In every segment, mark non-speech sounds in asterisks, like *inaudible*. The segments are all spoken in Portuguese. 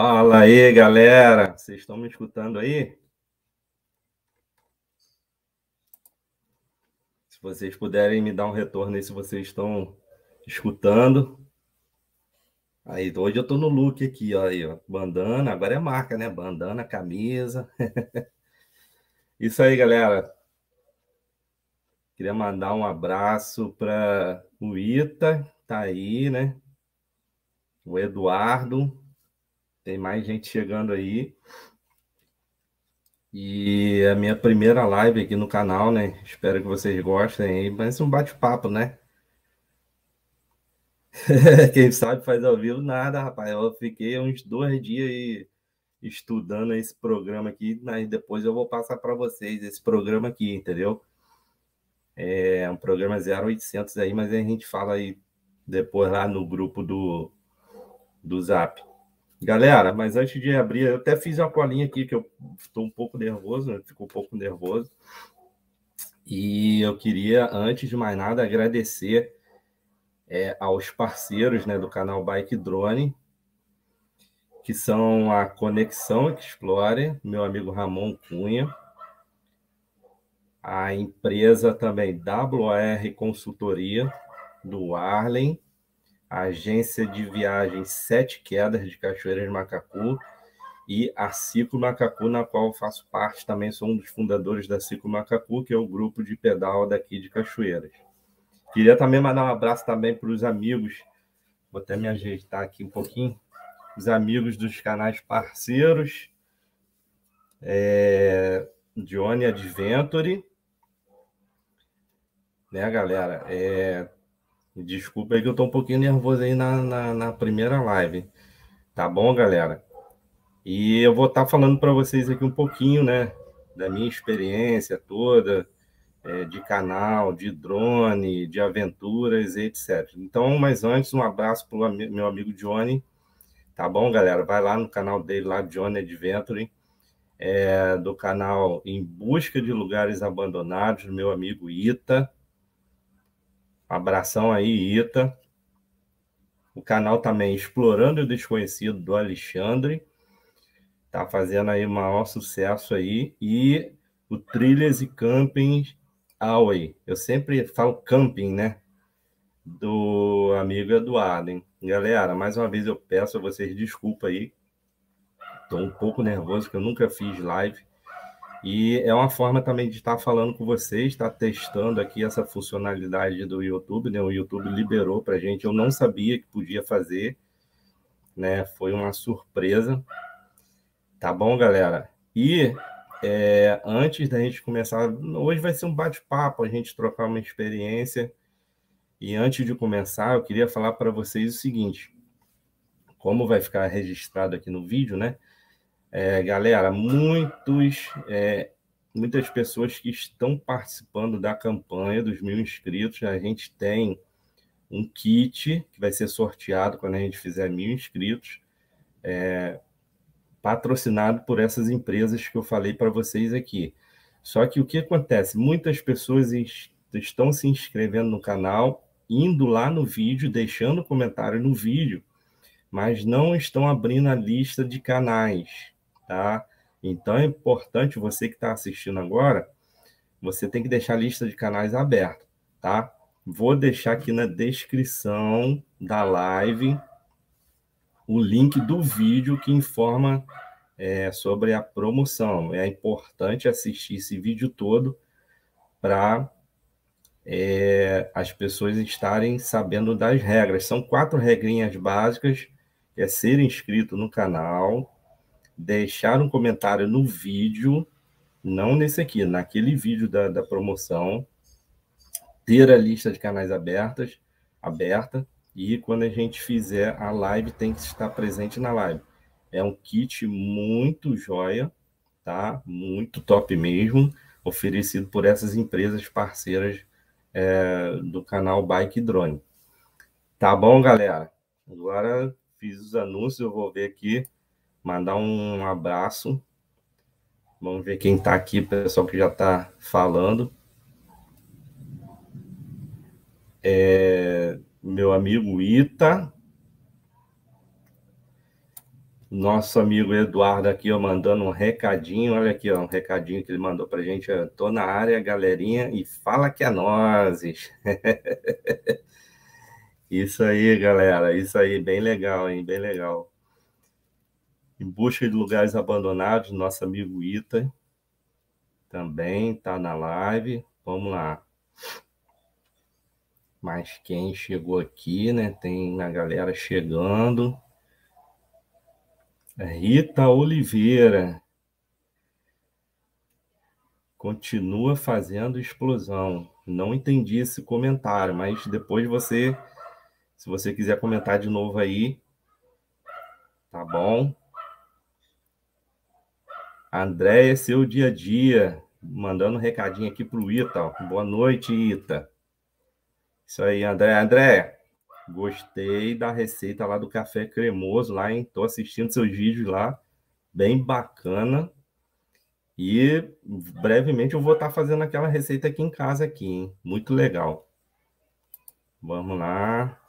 Fala aí, galera. Vocês estão me escutando aí? Se vocês puderem me dar um retorno aí, se vocês estão escutando. Aí, hoje eu tô no look aqui, ó, aí, ó. Bandana, agora é marca, né? Bandana, camisa. *laughs* Isso aí, galera. Queria mandar um abraço para o Ita, tá aí, né? O Eduardo, tem mais gente chegando aí. E a minha primeira live aqui no canal, né? Espero que vocês gostem aí. Mas um bate-papo, né? *laughs* Quem sabe faz ao vivo nada, rapaz. Eu fiquei uns dois dias aí estudando esse programa aqui, mas depois eu vou passar para vocês esse programa aqui, entendeu? É um programa 0800 aí, mas a gente fala aí depois lá no grupo do, do Zap. Galera, mas antes de abrir, eu até fiz uma colinha aqui, que eu estou um pouco nervoso, ficou um pouco nervoso. E eu queria, antes de mais nada, agradecer é, aos parceiros né, do canal Bike Drone, que são a Conexão Explore, meu amigo Ramon Cunha, a empresa também WR Consultoria, do Arlen, a agência de viagens Sete Quedas de Cachoeiras de Macacu e a Ciclo Macacu, na qual faço parte também, sou um dos fundadores da Ciclo Macacu, que é o grupo de pedal daqui de Cachoeiras. Queria também mandar um abraço também para os amigos, vou até me ajeitar aqui um pouquinho, os amigos dos canais parceiros, é, Johnny Adventure, né, galera? É, Desculpa aí que eu tô um pouquinho nervoso aí na, na, na primeira live. Tá bom, galera? E eu vou estar tá falando para vocês aqui um pouquinho, né? Da minha experiência toda, é, de canal, de drone, de aventuras, etc. Então, mas antes, um abraço pro am meu amigo Johnny. Tá bom, galera? Vai lá no canal dele, lá, Johnny Adventure, é, do canal Em Busca de Lugares Abandonados, meu amigo Ita Abração aí, Ita. O canal também Explorando o Desconhecido do Alexandre. Tá fazendo aí o maior sucesso aí. E o Trilhas e Campings Away. Eu sempre falo camping, né? Do amigo Eduardo, hein? Galera, mais uma vez eu peço a vocês desculpa aí. Estou um pouco nervoso, que eu nunca fiz live. E é uma forma também de estar falando com vocês, estar testando aqui essa funcionalidade do YouTube, né? O YouTube liberou para a gente, eu não sabia que podia fazer, né? Foi uma surpresa. Tá bom, galera? E é, antes da gente começar, hoje vai ser um bate-papo, a gente trocar uma experiência. E antes de começar, eu queria falar para vocês o seguinte: como vai ficar registrado aqui no vídeo, né? É, galera, muitos, é, muitas pessoas que estão participando da campanha dos mil inscritos, a gente tem um kit que vai ser sorteado quando a gente fizer mil inscritos, é, patrocinado por essas empresas que eu falei para vocês aqui. Só que o que acontece? Muitas pessoas estão se inscrevendo no canal, indo lá no vídeo, deixando comentário no vídeo, mas não estão abrindo a lista de canais tá? Então é importante você que está assistindo agora, você tem que deixar a lista de canais aberta, tá? Vou deixar aqui na descrição da live o link do vídeo que informa é, sobre a promoção. É importante assistir esse vídeo todo para é, as pessoas estarem sabendo das regras. São quatro regrinhas básicas: é ser inscrito no canal, deixar um comentário no vídeo, não nesse aqui, naquele vídeo da, da promoção, ter a lista de canais abertas, aberta, e quando a gente fizer a live, tem que estar presente na live. É um kit muito joia, tá? Muito top mesmo, oferecido por essas empresas parceiras é, do canal Bike Drone. Tá bom, galera? Agora fiz os anúncios, eu vou ver aqui mandar um abraço. Vamos ver quem está aqui, pessoal que já está falando. É, meu amigo Ita. Nosso amigo Eduardo aqui, ó, mandando um recadinho. Olha aqui, ó, um recadinho que ele mandou para a gente. Ó, Tô na área, galerinha, e fala que é nozes. *laughs* isso aí, galera. Isso aí, bem legal, hein? Bem legal. Em busca de lugares abandonados, nosso amigo Ita também está na live. Vamos lá. Mas quem chegou aqui, né? Tem a galera chegando. Rita Oliveira. Continua fazendo explosão. Não entendi esse comentário, mas depois você, se você quiser comentar de novo aí, tá bom? A Andréia, seu dia a dia, mandando um recadinho aqui pro Ita. Ó. Boa noite, Ita. Isso aí, André. André, gostei da receita lá do café cremoso lá, hein? Tô assistindo seus vídeos lá. Bem bacana. E brevemente eu vou estar tá fazendo aquela receita aqui em casa aqui, hein? Muito legal. Vamos lá.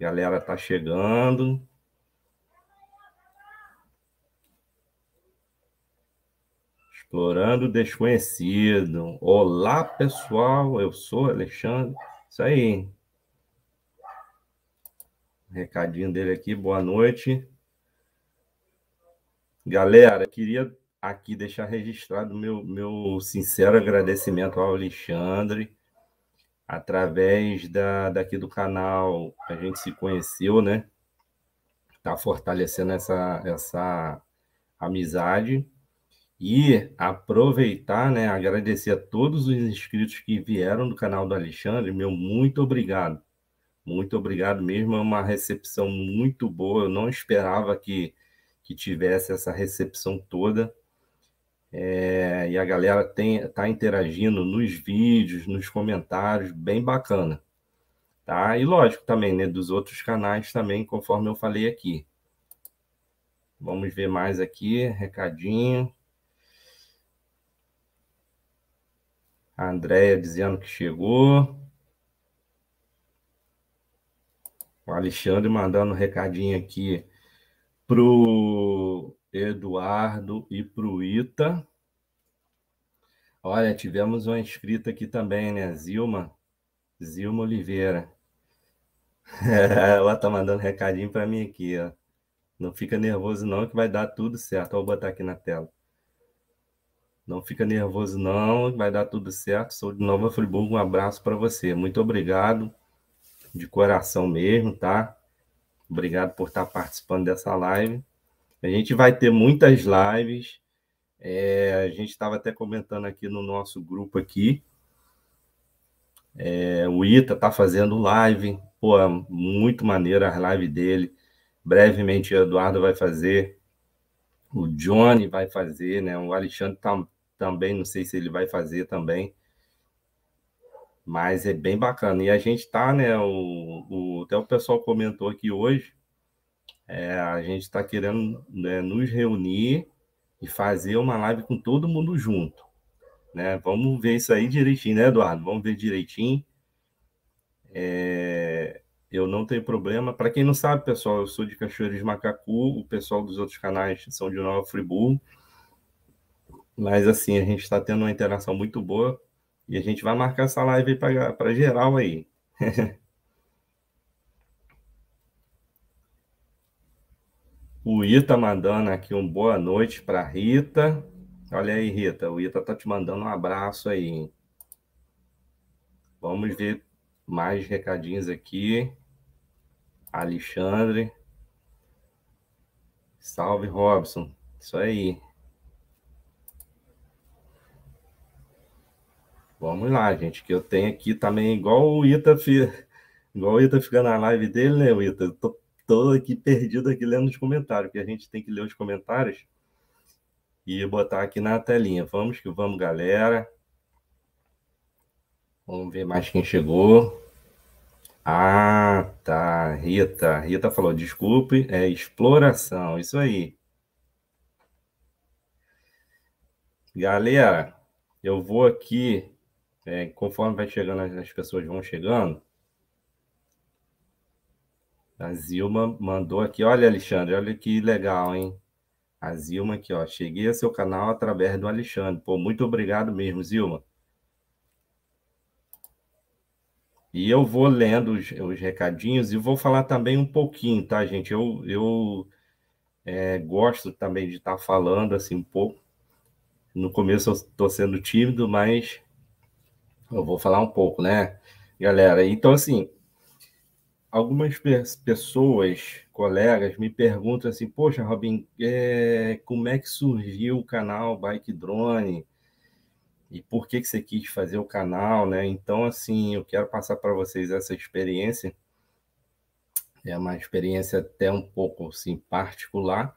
Galera tá chegando. Explorando o Desconhecido. Olá, pessoal, eu sou Alexandre. Isso aí. Recadinho dele aqui, boa noite. Galera, queria aqui deixar registrado meu, meu sincero agradecimento ao Alexandre, através da, daqui do canal, a gente se conheceu, né? Tá fortalecendo essa, essa amizade. E aproveitar, né, agradecer a todos os inscritos que vieram do canal do Alexandre, meu muito obrigado. Muito obrigado mesmo, é uma recepção muito boa. Eu não esperava que, que tivesse essa recepção toda. É, e a galera tem, tá interagindo nos vídeos, nos comentários, bem bacana. Tá? E lógico também, né, dos outros canais também, conforme eu falei aqui. Vamos ver mais aqui, recadinho. A Andréia dizendo que chegou. O Alexandre mandando um recadinho aqui pro Eduardo e pro Ita. Olha, tivemos uma inscrita aqui também, né? Zilma. Zilma Oliveira. *laughs* Ela tá mandando recadinho para mim aqui, ó. Não fica nervoso não que vai dar tudo certo. Vou botar aqui na tela. Não fica nervoso, não, vai dar tudo certo. Sou de Nova Friburgo, um abraço para você. Muito obrigado, de coração mesmo, tá? Obrigado por estar tá participando dessa live. A gente vai ter muitas lives. É, a gente estava até comentando aqui no nosso grupo aqui. É, o Ita tá fazendo live, pô, é muito maneira as lives dele. Brevemente o Eduardo vai fazer, o Johnny vai fazer, né? O Alexandre está também não sei se ele vai fazer também. Mas é bem bacana. E a gente tá, né? O, o até o pessoal comentou aqui hoje. É, a gente está querendo né, nos reunir e fazer uma live com todo mundo junto. Né? Vamos ver isso aí direitinho, né, Eduardo? Vamos ver direitinho. É, eu não tenho problema. Para quem não sabe, pessoal, eu sou de Cachoeiras de Macacu, o pessoal dos outros canais são de Nova Friburgo. Mas assim, a gente está tendo uma interação muito boa e a gente vai marcar essa live para geral aí. *laughs* o Ita mandando aqui um boa noite para Rita. Olha aí, Rita, o Ita tá te mandando um abraço aí. Vamos ver mais recadinhos aqui. Alexandre. Salve, Robson. Isso aí. Vamos lá, gente, que eu tenho aqui também, igual o Ita, igual o Ita fica na live dele, né, Ita? Eu tô, tô aqui perdido aqui lendo os comentários, que a gente tem que ler os comentários e botar aqui na telinha. Vamos que vamos, galera. Vamos ver mais quem chegou. Ah, tá. Rita. Rita falou: desculpe, é exploração. Isso aí. Galera, eu vou aqui é, conforme vai chegando, as pessoas vão chegando. A Zilma mandou aqui, olha, Alexandre, olha que legal, hein? A Zilma aqui, ó. Cheguei ao seu canal através do Alexandre. Pô, muito obrigado mesmo, Zilma. E eu vou lendo os, os recadinhos e vou falar também um pouquinho, tá, gente? Eu, eu é, gosto também de estar tá falando assim um pouco. No começo eu estou sendo tímido, mas eu vou falar um pouco, né, galera? Então, assim, algumas pessoas, colegas, me perguntam assim: Poxa, Robin, é, como é que surgiu o canal Bike Drone? E por que, que você quis fazer o canal, né? Então, assim, eu quero passar para vocês essa experiência. É uma experiência até um pouco, assim, particular,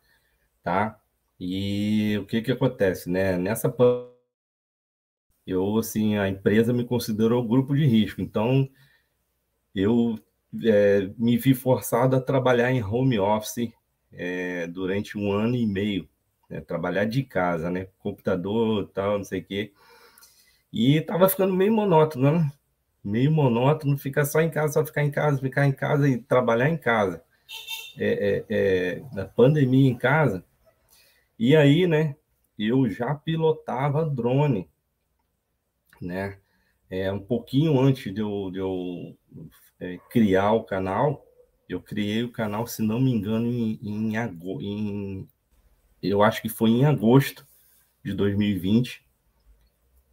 tá? E o que que acontece, né? Nessa pandemia, eu assim a empresa me considerou grupo de risco então eu é, me vi forçado a trabalhar em home office é, durante um ano e meio né? trabalhar de casa né computador tal não sei o quê e estava ficando meio monótono né? meio monótono ficar só em casa só ficar em casa ficar em casa e trabalhar em casa é, é, é na pandemia em casa e aí né eu já pilotava drone né? É, um pouquinho antes de eu, de eu é, criar o canal, eu criei o canal, se não me engano, em, em, agosto, em eu acho que foi em agosto de 2020.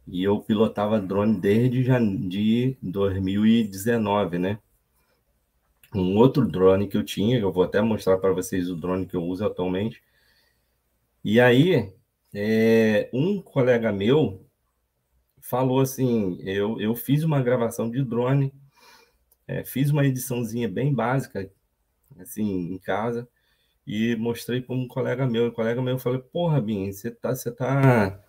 E eu pilotava drone desde de 2019, né? Um outro drone que eu tinha, eu vou até mostrar para vocês o drone que eu uso atualmente. E aí, é, um colega meu, falou assim: eu, eu fiz uma gravação de drone, é, fiz uma ediçãozinha bem básica, assim, em casa, e mostrei para um colega meu. E o colega meu falou: Porra, Bin, você tá. Você tá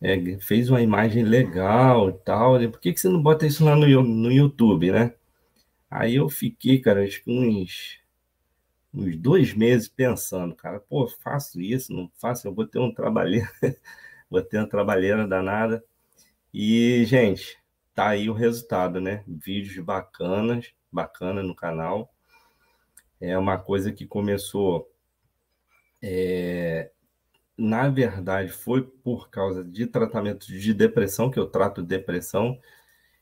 é, fez uma imagem legal e tal. Né? Por que, que você não bota isso lá no, no YouTube, né? Aí eu fiquei, cara, acho que uns, uns dois meses pensando, cara, pô, faço isso, não faço, eu vou ter um trabalheiro, *laughs* vou ter uma trabalheira danada. E, gente, tá aí o resultado, né? Vídeos bacanas, bacana no canal. É uma coisa que começou. É, na verdade, foi por causa de tratamento de depressão, que eu trato depressão.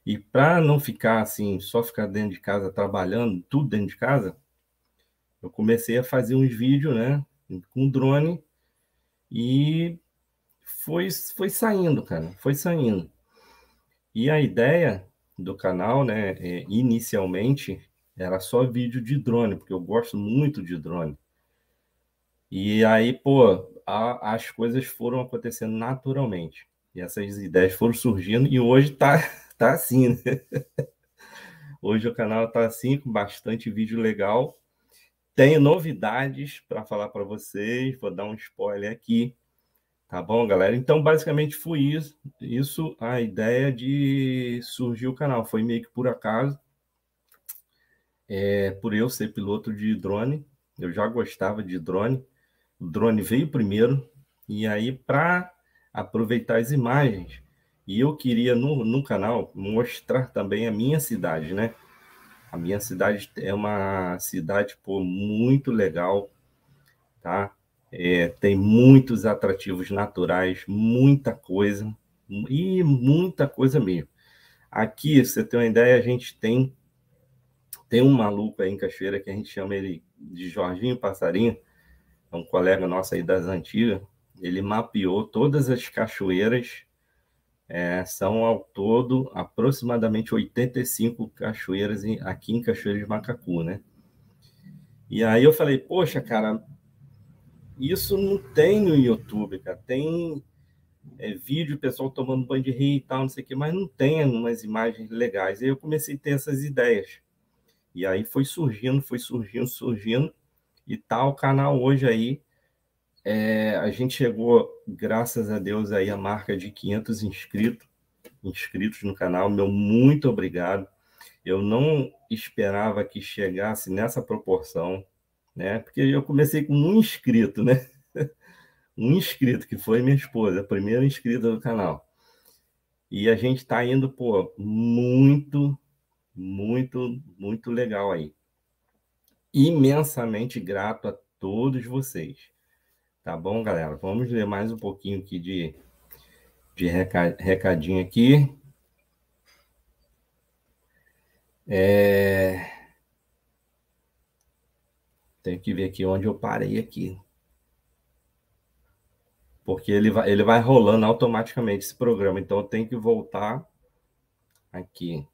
E para não ficar assim, só ficar dentro de casa trabalhando, tudo dentro de casa, eu comecei a fazer uns vídeos, né, com drone e foi foi saindo, cara, foi saindo. E a ideia do canal, né, é, inicialmente era só vídeo de drone, porque eu gosto muito de drone. E aí, pô, a, as coisas foram acontecendo naturalmente. E essas ideias foram surgindo e hoje tá, *laughs* tá assim, né? *laughs* Hoje o canal tá assim, com bastante vídeo legal. Tenho novidades para falar para vocês, vou dar um spoiler aqui. Tá bom, galera? Então, basicamente foi isso, isso a ideia de surgir o canal. Foi meio que por acaso, é, por eu ser piloto de drone. Eu já gostava de drone. O drone veio primeiro, e aí, para aproveitar as imagens, e eu queria no, no canal mostrar também a minha cidade, né? A minha cidade é uma cidade pô, muito legal, tá? É, tem muitos atrativos naturais, muita coisa, e muita coisa mesmo. Aqui, você tem uma ideia, a gente tem tem um maluco aí em Cachoeira que a gente chama ele de Jorginho Passarinho, é um colega nosso aí das antigas. Ele mapeou todas as cachoeiras, é, são ao todo aproximadamente 85 cachoeiras em, aqui em Cachoeira de Macacu, né? E aí eu falei, poxa, cara, isso não tem no YouTube, cara. Tem é, vídeo, pessoal tomando banho de rio e tal, não sei o que, mas não tem umas imagens legais. E aí eu comecei a ter essas ideias. E aí foi surgindo, foi surgindo, surgindo, e tal tá o canal hoje aí. É, a gente chegou, graças a Deus, aí a marca de 500 inscritos, inscritos no canal. Meu muito obrigado. Eu não esperava que chegasse nessa proporção né? Porque eu comecei com um inscrito, né? *laughs* Um inscrito, que foi minha esposa, a primeira inscrita do canal. E a gente está indo, pô, muito, muito, muito legal aí. Imensamente grato a todos vocês. Tá bom, galera? Vamos ler mais um pouquinho aqui de, de recadinho aqui. É... Tenho que ver aqui onde eu parei aqui. Porque ele vai, ele vai rolando automaticamente esse programa. Então eu tenho que voltar aqui.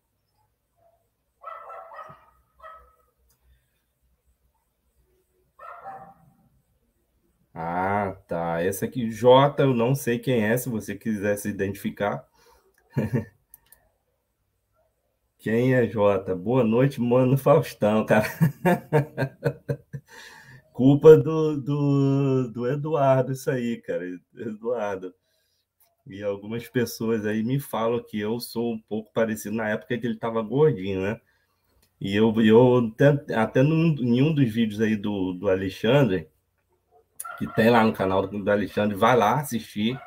Ah, tá. Essa aqui, J, eu não sei quem é, se você quiser se identificar. *laughs* Quem é Jota? Boa noite, mano Faustão, cara. *laughs* Culpa do, do, do Eduardo, isso aí, cara. Eduardo. E algumas pessoas aí me falam que eu sou um pouco parecido na época que ele estava gordinho, né? E eu, eu até, até num, em um dos vídeos aí do, do Alexandre, que tem lá no canal do, do Alexandre, vai lá assistir.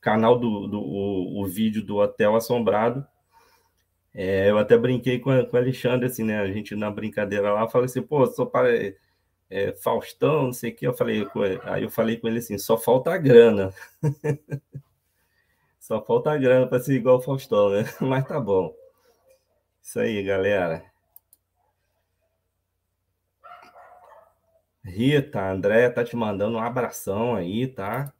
Canal do, do o, o vídeo do Hotel Assombrado. É, eu até brinquei com, com o Alexandre, assim, né? A gente na brincadeira lá, falei assim, pô, sou para é, Faustão, não sei o quê. Eu falei, aí eu falei com ele assim, só falta a grana. *laughs* só falta a grana para ser igual o Faustão, né? *laughs* Mas tá bom. Isso aí, galera. Rita, André, tá te mandando um abração aí, tá?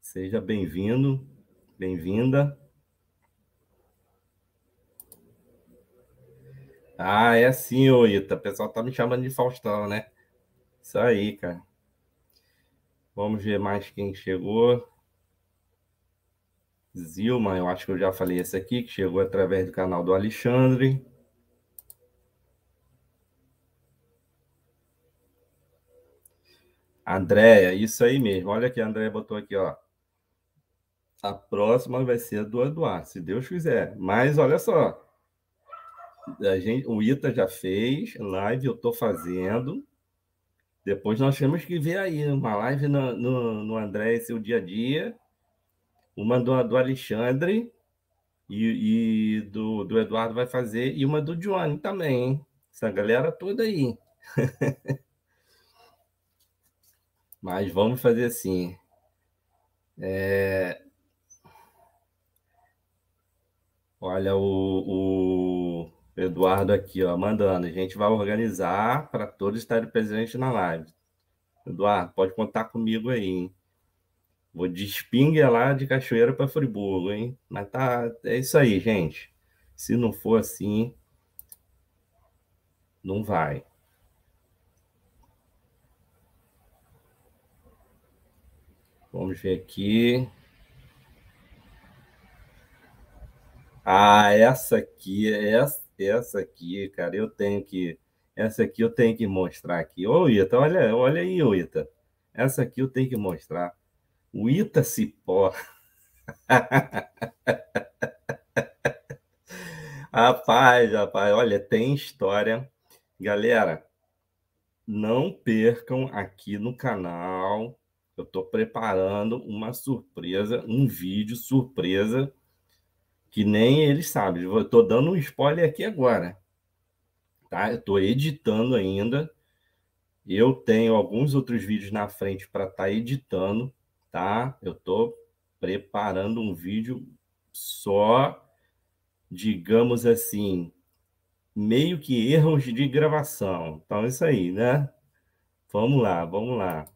Seja bem-vindo, bem-vinda. Ah, é assim, ô Ita. O pessoal tá me chamando de Faustão, né? Isso aí, cara. Vamos ver mais quem chegou. Zilma, eu acho que eu já falei esse aqui, que chegou através do canal do Alexandre. Andréia, isso aí mesmo. Olha que a Andréia botou aqui, ó. A próxima vai ser do Eduardo, se Deus quiser. Mas olha só, a gente, o Ita já fez, live eu estou fazendo. Depois nós temos que ver aí uma live no, no, no André, seu é dia a dia, uma do, do Alexandre e, e, do, do Eduardo vai fazer, e uma do Johnny também, hein? Essa galera toda aí. *laughs* Mas vamos fazer assim. É... Olha, o, o Eduardo aqui, ó, mandando. A gente vai organizar para todos estarem presentes na live. Eduardo, pode contar comigo aí, hein? Vou de Spinga lá de Cachoeira para Friburgo, hein? Mas tá, é isso aí, gente. Se não for assim, não vai. Vamos ver aqui. Ah, essa aqui, essa essa aqui, cara, eu tenho que. Essa aqui eu tenho que mostrar aqui. Ô, Ita, olha, olha aí, ô, Ita. Essa aqui eu tenho que mostrar. O Ita Cipó. *laughs* rapaz, rapaz, olha, tem história. Galera, não percam aqui no canal. Eu estou preparando uma surpresa, um vídeo surpresa que nem eles sabem. Estou dando um spoiler aqui agora. Tá? Eu editando ainda. Eu tenho alguns outros vídeos na frente para estar tá editando, tá? Eu estou preparando um vídeo só digamos assim, meio que erros de gravação. Então, é isso aí, né? Vamos lá, vamos lá.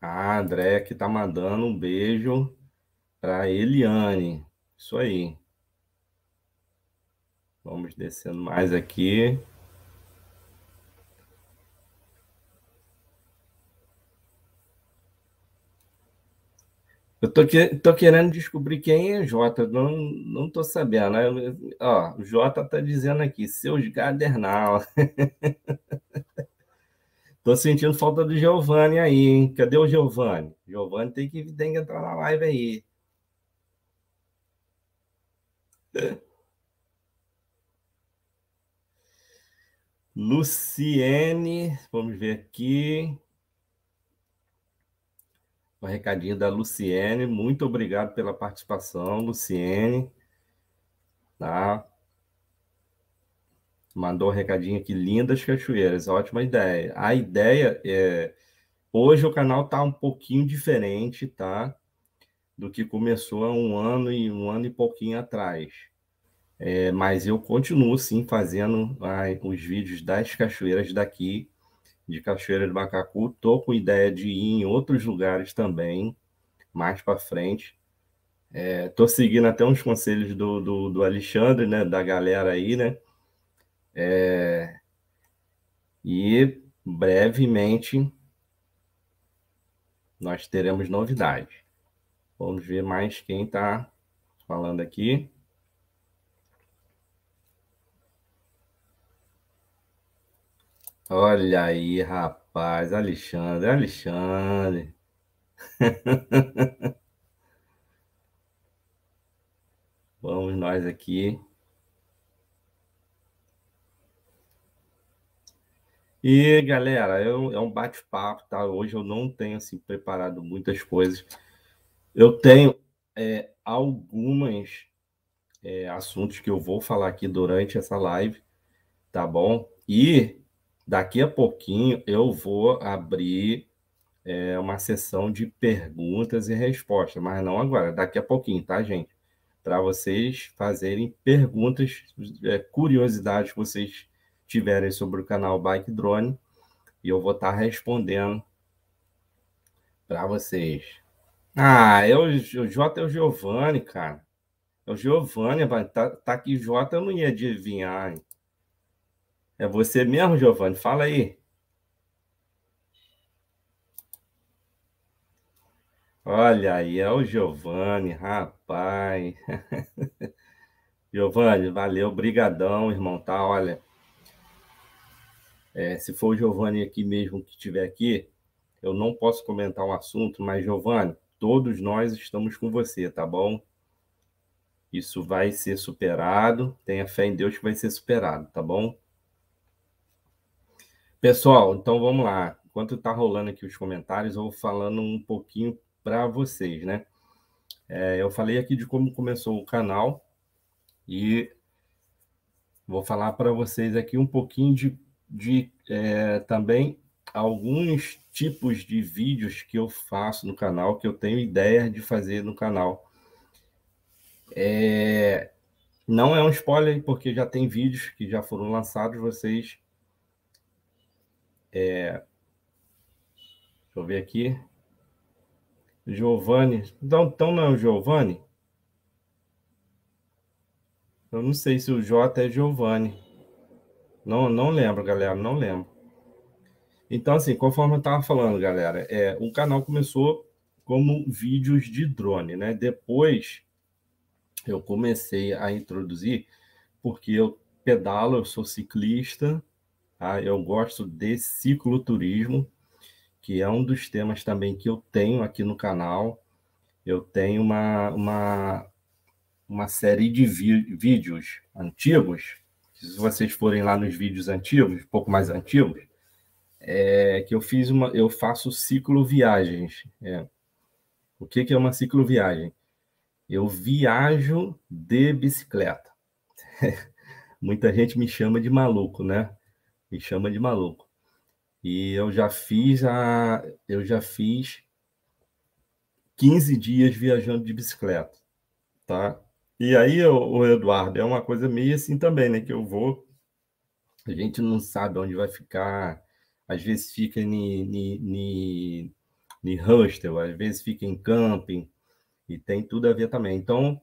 A ah, André que tá mandando um beijo para Eliane. Isso aí. Vamos descendo mais aqui. Eu tô, que, tô querendo descobrir quem é Jota, não, não tô sabendo. Né? Ó, o Jota tá dizendo aqui, seus Gadernal. *laughs* Tô sentindo falta do Giovanni aí, hein? Cadê o Giovanni? Giovanni tem que, tem que entrar na live aí. Luciene, vamos ver aqui. Um recadinho da Luciene, muito obrigado pela participação, Luciene. Tá? mandou um recadinho aqui, lindas cachoeiras, ótima ideia. A ideia é. Hoje o canal tá um pouquinho diferente, tá? Do que começou há um ano e um ano e pouquinho atrás. É, mas eu continuo sim fazendo ai, os vídeos das cachoeiras daqui, de Cachoeira do Macacu. Tô com ideia de ir em outros lugares também, mais para frente. É, tô seguindo até uns conselhos do, do, do Alexandre, né? Da galera aí, né? É, e brevemente nós teremos novidade. Vamos ver mais quem está falando aqui. Olha aí, rapaz, Alexandre, Alexandre. *laughs* Vamos nós aqui E galera, eu, é um bate-papo, tá? Hoje eu não tenho assim preparado muitas coisas. Eu tenho é, algumas é, assuntos que eu vou falar aqui durante essa live, tá bom? E daqui a pouquinho eu vou abrir é, uma sessão de perguntas e respostas, mas não agora, daqui a pouquinho, tá, gente? Para vocês fazerem perguntas, é, curiosidades que vocês tiverem sobre o canal Bike Drone e eu vou estar tá respondendo para vocês. Ah, é o, o Jota é o Giovanni, cara. É o Giovanni, Tá, tá aqui Jota, eu não ia adivinhar. Hein? É você mesmo, Giovanni? Fala aí. Olha aí, é o Giovanni, rapaz. *laughs* Giovanni, valeu, brigadão, irmão, tá? Olha, é, se for o Giovanni aqui mesmo que estiver aqui, eu não posso comentar um assunto, mas, Giovanni, todos nós estamos com você, tá bom? Isso vai ser superado. Tenha fé em Deus que vai ser superado, tá bom? Pessoal, então vamos lá. Enquanto está rolando aqui os comentários, eu vou falando um pouquinho para vocês, né? É, eu falei aqui de como começou o canal e vou falar para vocês aqui um pouquinho de de é, também alguns tipos de vídeos que eu faço no canal, que eu tenho ideia de fazer no canal. É, não é um spoiler, porque já tem vídeos que já foram lançados, vocês. É, deixa eu ver aqui. Giovanni. Então, então não é o Giovanni? Eu não sei se o J é Giovanni. Não, não lembro, galera, não lembro. Então, assim, conforme eu estava falando, galera, é, o canal começou como vídeos de drone, né? Depois eu comecei a introduzir, porque eu pedalo, eu sou ciclista, tá? eu gosto de cicloturismo, que é um dos temas também que eu tenho aqui no canal. Eu tenho uma, uma, uma série de vídeos antigos se vocês forem lá nos vídeos antigos, um pouco mais antigos, é que eu fiz uma, eu faço cicloviagens. É. O que, que é uma cicloviagem? Eu viajo de bicicleta. *laughs* Muita gente me chama de maluco, né? Me chama de maluco. E eu já fiz a, eu já fiz 15 dias viajando de bicicleta, tá? E aí, o Eduardo, é uma coisa meio assim também, né? Que eu vou. A gente não sabe onde vai ficar. Às vezes fica em, em, em hostel, às vezes fica em camping, e tem tudo a ver também. Então,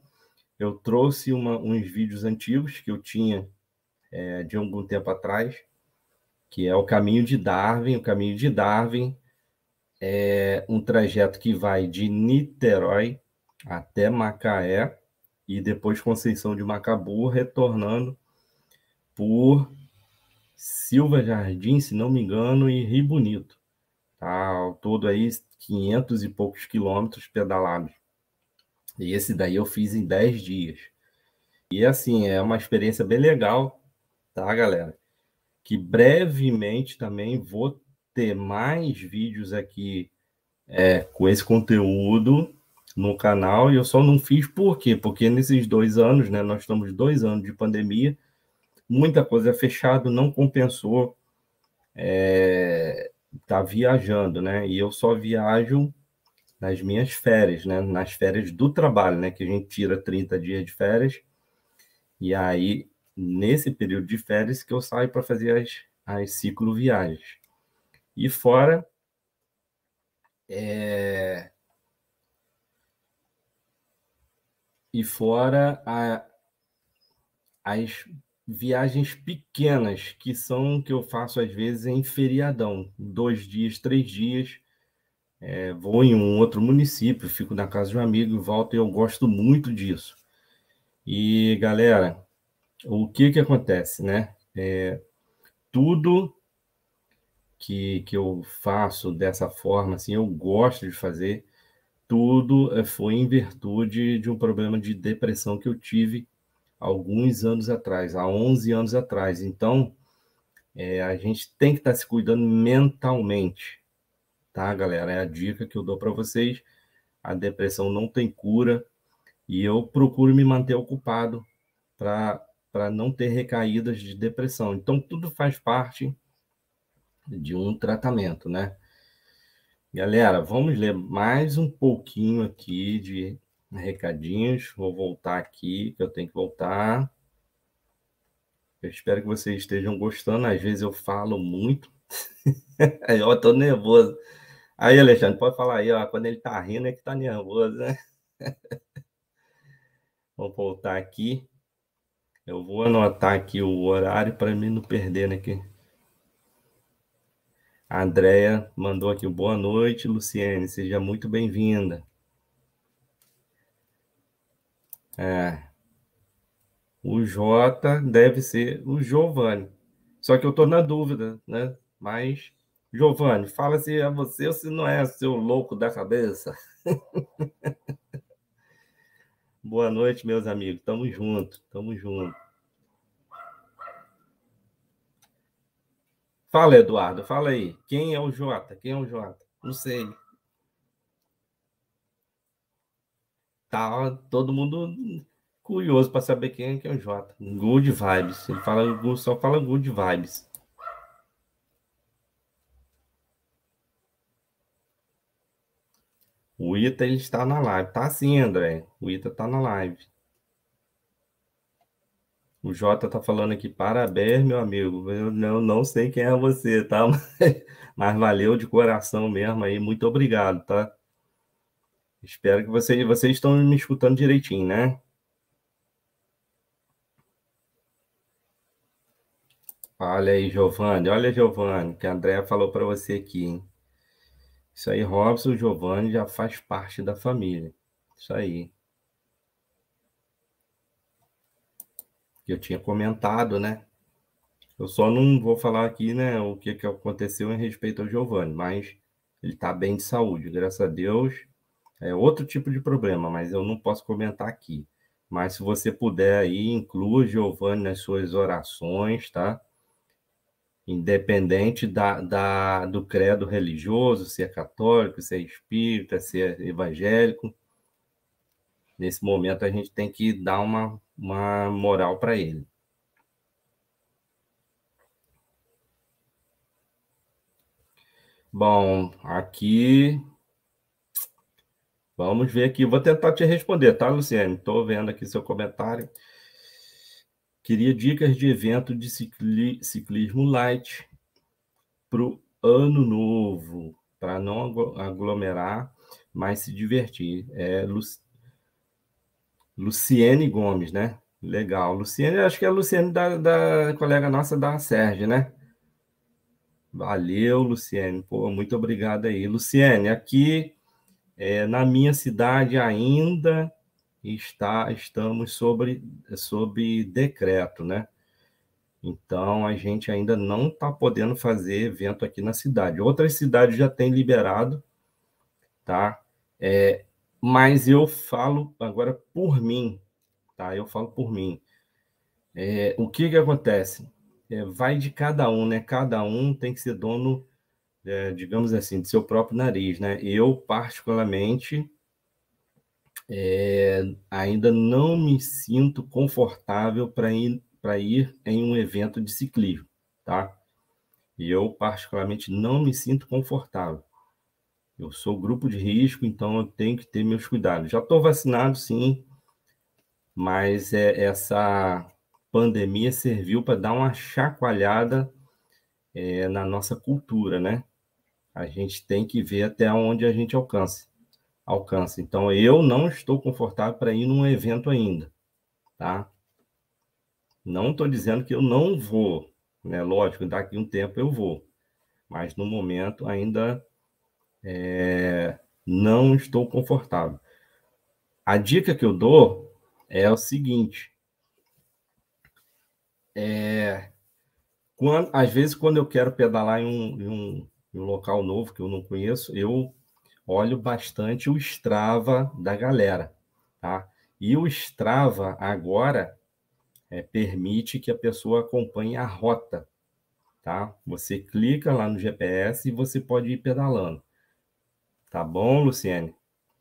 eu trouxe uma, uns vídeos antigos que eu tinha é, de algum tempo atrás, que é o caminho de Darwin. O caminho de Darwin é um trajeto que vai de Niterói até Macaé e depois Conceição de Macabu retornando por Silva Jardim, se não me engano, e Rio Bonito. Tá? Ao todo aí 500 e poucos quilômetros pedalados. E esse daí eu fiz em 10 dias. E assim, é uma experiência bem legal, tá, galera? Que brevemente também vou ter mais vídeos aqui é, com esse conteúdo no canal e eu só não fiz por quê? Porque nesses dois anos, né, nós estamos dois anos de pandemia, muita coisa fechado, não compensou é, tá viajando, né? E eu só viajo nas minhas férias, né? Nas férias do trabalho, né? Que a gente tira 30 dias de férias e aí nesse período de férias que eu saio para fazer as, as cicloviagens. E fora é, E fora a, as viagens pequenas, que são que eu faço às vezes em feriadão, dois dias, três dias. É, vou em um outro município, fico na casa de um amigo, e volto e eu gosto muito disso. E galera, o que que acontece, né? É, tudo que, que eu faço dessa forma, assim, eu gosto de fazer, tudo eh, foi em virtude de um problema de depressão que eu tive alguns anos atrás, há 11 anos atrás. Então, é, a gente tem que estar tá se cuidando mentalmente, tá, galera? É a dica que eu dou para vocês. A depressão não tem cura e eu procuro me manter ocupado para não ter recaídas de depressão. Então, tudo faz parte de um tratamento, né? Galera, vamos ler mais um pouquinho aqui de recadinhos. Vou voltar aqui, que eu tenho que voltar. Eu espero que vocês estejam gostando. Às vezes eu falo muito. *laughs* eu tô nervoso. Aí, Alexandre, pode falar aí, ó. Quando ele tá rindo é que tá nervoso, né? *laughs* vou voltar aqui. Eu vou anotar aqui o horário para mim não perder, né? Que... A Andrea mandou aqui boa noite, Luciene, seja muito bem-vinda. É. O J deve ser o Giovanni. Só que eu estou na dúvida, né? Mas, Giovanni, fala se é você ou se não é, seu louco da cabeça. *laughs* boa noite, meus amigos. Tamo junto, tamo junto. Fala, Eduardo, fala aí. Quem é o Jota? Quem é o Jota? Não sei. Tá todo mundo curioso para saber quem é, que é o Jota. Good vibes. Ele fala, só fala good vibes. O Ita ele está na live. Tá sim, André. O Ita está na live. O Jota tá falando aqui, parabéns, meu amigo. Eu não, não sei quem é você, tá? *laughs* Mas, mas valeu de coração mesmo aí, muito obrigado, tá? Espero que vocês, vocês estão me escutando direitinho, né? Olha aí, Giovanni, olha, Giovanni, que a Andréa falou para você aqui, hein? Isso aí, Robson, o Giovanni já faz parte da família. Isso aí. que eu tinha comentado, né? Eu só não vou falar aqui, né, o que, que aconteceu em respeito ao Giovanni, mas ele está bem de saúde, graças a Deus. É outro tipo de problema, mas eu não posso comentar aqui. Mas se você puder aí, inclua o Giovanni nas suas orações, tá? Independente da, da, do credo religioso, se é católico, se é espírita, se é evangélico. Nesse momento a gente tem que dar uma uma moral para ele. Bom, aqui. Vamos ver aqui. Vou tentar te responder, tá, Luciane? Estou vendo aqui seu comentário. Queria dicas de evento de cicli... ciclismo light para o ano novo, para não aglomerar, mas se divertir. É, Lu... Luciene Gomes, né? Legal. Luciene, acho que é a Luciene da, da colega nossa da Sérgio, né? Valeu, Luciene. Pô, muito obrigado aí. Luciene, aqui é, na minha cidade ainda está estamos sobre, sobre decreto, né? Então a gente ainda não está podendo fazer evento aqui na cidade. Outras cidades já têm liberado, tá? É, mas eu falo agora por mim, tá? Eu falo por mim. É, o que que acontece? É, vai de cada um, né? Cada um tem que ser dono, é, digamos assim, de seu próprio nariz, né? Eu, particularmente, é, ainda não me sinto confortável para ir, ir em um evento de ciclismo, tá? E eu, particularmente, não me sinto confortável. Eu sou grupo de risco, então eu tenho que ter meus cuidados. Já estou vacinado, sim, mas é, essa pandemia serviu para dar uma chacoalhada é, na nossa cultura, né? A gente tem que ver até onde a gente alcança. alcança. Então, eu não estou confortável para ir num evento ainda, tá? Não estou dizendo que eu não vou, né? Lógico, daqui um tempo eu vou, mas no momento ainda é, não estou confortável. A dica que eu dou é o seguinte: é, quando, às vezes, quando eu quero pedalar em um, em um, em um local novo que eu não conheço, eu olho bastante o Strava da galera, tá? E o Strava agora é, permite que a pessoa acompanhe a rota, tá? Você clica lá no GPS e você pode ir pedalando. Tá bom, Luciane?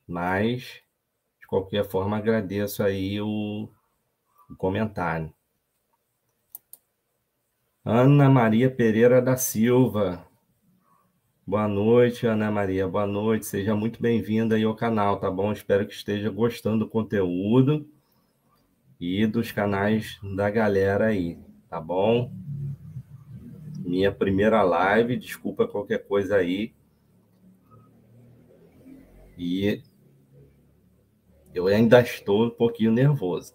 Mas, de qualquer forma, agradeço aí o, o comentário. Ana Maria Pereira da Silva. Boa noite, Ana Maria. Boa noite. Seja muito bem-vinda aí ao canal, tá bom? Espero que esteja gostando do conteúdo e dos canais da galera aí, tá bom? Minha primeira live, desculpa qualquer coisa aí. E eu ainda estou um pouquinho nervoso.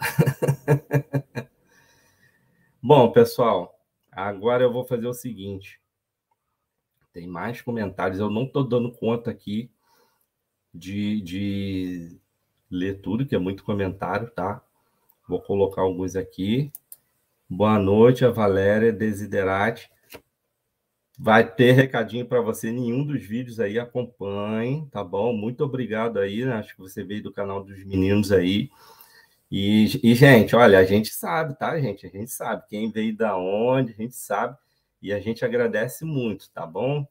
*laughs* Bom, pessoal, agora eu vou fazer o seguinte. Tem mais comentários, eu não estou dando conta aqui de, de ler tudo, que é muito comentário, tá? Vou colocar alguns aqui. Boa noite, a Valéria Desiderati vai ter recadinho para você nenhum dos vídeos aí, acompanhe, tá bom? Muito obrigado aí, né? acho que você veio do canal dos meninos aí. E, e, gente, olha, a gente sabe, tá, gente? A gente sabe quem veio da onde, a gente sabe. E a gente agradece muito, tá bom?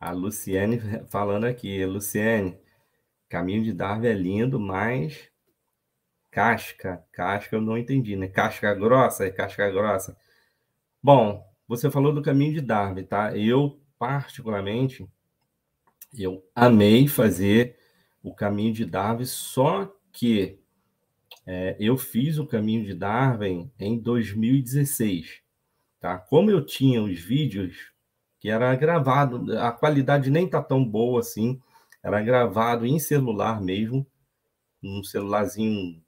A Luciene falando aqui, Luciene. caminho de Darwin é lindo, mas Casca, casca, eu não entendi, né? Casca grossa, é casca grossa. Bom, você falou do caminho de Darwin, tá? Eu, particularmente, eu amei fazer o caminho de Darwin, só que é, eu fiz o caminho de Darwin em 2016, tá? Como eu tinha os vídeos que era gravado, a qualidade nem tá tão boa assim, era gravado em celular mesmo, num celularzinho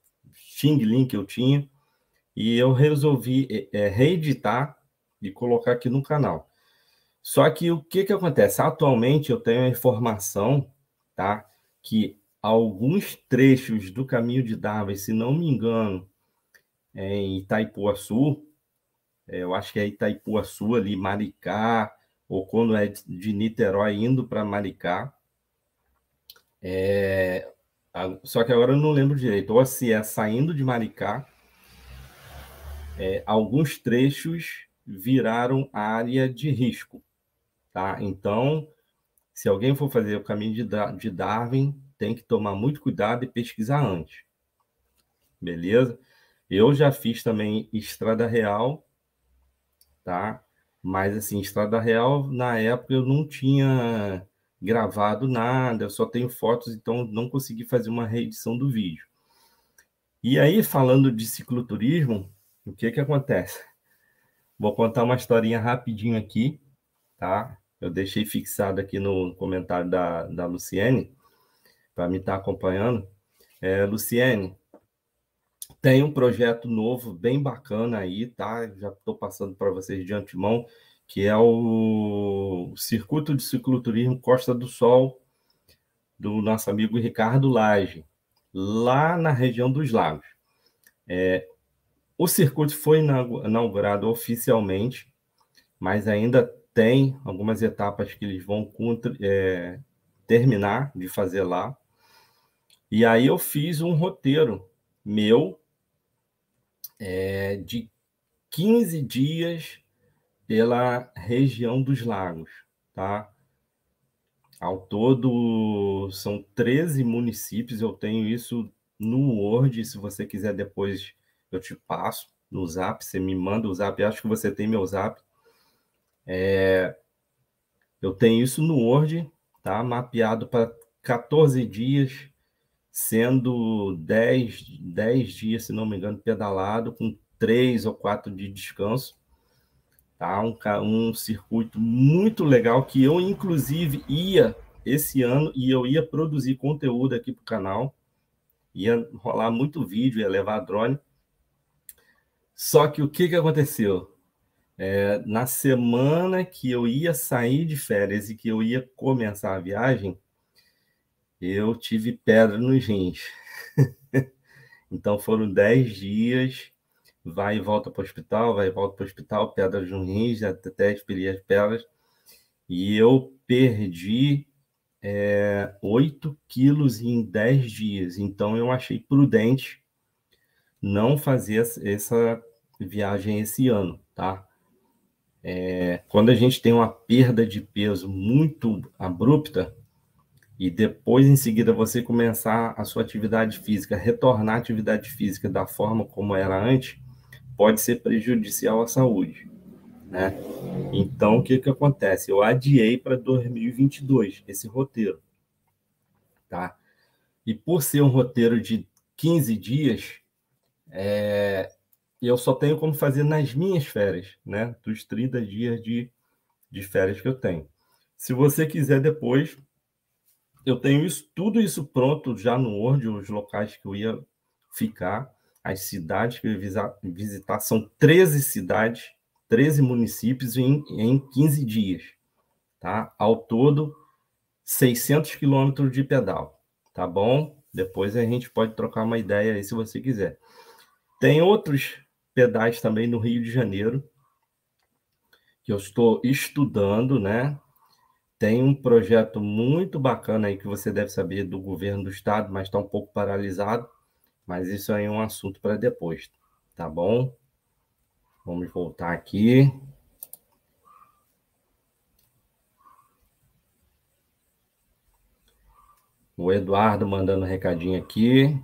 Xing Lin que eu tinha, e eu resolvi é, é, reeditar e colocar aqui no canal. Só que o que, que acontece? Atualmente eu tenho a informação, tá? Que alguns trechos do caminho de Darwin, se não me engano, é em Itaipuaçu, é, eu acho que é Itaipuaçu ali, Maricá, ou quando é de Niterói indo para Maricá, é, Tá? Só que agora eu não lembro direito. Ou se é saindo de Maricá, é, alguns trechos viraram área de risco. Tá? Então, se alguém for fazer o caminho de, de Darwin, tem que tomar muito cuidado e pesquisar antes. Beleza? Eu já fiz também Estrada Real, tá? Mas assim, Estrada Real, na época eu não tinha gravado nada, eu só tenho fotos, então não consegui fazer uma reedição do vídeo. E aí, falando de cicloturismo, o que que acontece? Vou contar uma historinha rapidinho aqui, tá? Eu deixei fixado aqui no comentário da, da Luciene, para me estar tá acompanhando. É, Luciene, tem um projeto novo bem bacana aí, tá? Já estou passando para vocês de antemão que é o Circuito de Cicloturismo Costa do Sol, do nosso amigo Ricardo Lage, lá na região dos lagos. É, o circuito foi inaugurado oficialmente, mas ainda tem algumas etapas que eles vão é, terminar de fazer lá. E aí eu fiz um roteiro meu é, de 15 dias pela região dos lagos, tá? Ao todo são 13 municípios, eu tenho isso no Word, se você quiser depois eu te passo no Zap, você me manda o Zap, acho que você tem meu Zap. É, eu tenho isso no Word, tá? Mapeado para 14 dias, sendo 10, 10 dias, se não me engano, pedalado, com 3 ou 4 de descanso. Tá? Um, um circuito muito legal que eu, inclusive, ia esse ano e eu ia produzir conteúdo aqui para o canal. Ia rolar muito vídeo, ia levar drone. Só que o que, que aconteceu? É, na semana que eu ia sair de férias e que eu ia começar a viagem, eu tive pedra nos rins. *laughs* então foram dez dias vai e volta para o hospital, vai e volta para o hospital, pedras ruins, né, até expelir as pedras. E eu perdi é, 8 quilos em 10 dias. Então, eu achei prudente não fazer essa viagem esse ano, tá? É, quando a gente tem uma perda de peso muito abrupta e depois em seguida você começar a sua atividade física, retornar à atividade física da forma como era antes, pode ser prejudicial à saúde, né? Então, o que que acontece? Eu adiei para 2022 esse roteiro, tá? E por ser um roteiro de 15 dias, é, eu só tenho como fazer nas minhas férias, né? Dos 30 dias de, de férias que eu tenho. Se você quiser depois, eu tenho isso, tudo isso pronto já no Word, os locais que eu ia ficar as cidades que eu visitar são 13 cidades, 13 municípios em, em 15 dias, tá? Ao todo, 600 quilômetros de pedal, tá bom? Depois a gente pode trocar uma ideia aí se você quiser. Tem outros pedais também no Rio de Janeiro, que eu estou estudando, né? Tem um projeto muito bacana aí que você deve saber do governo do estado, mas está um pouco paralisado, mas isso aí é um assunto para depois, tá bom? Vamos voltar aqui. O Eduardo mandando um recadinho aqui.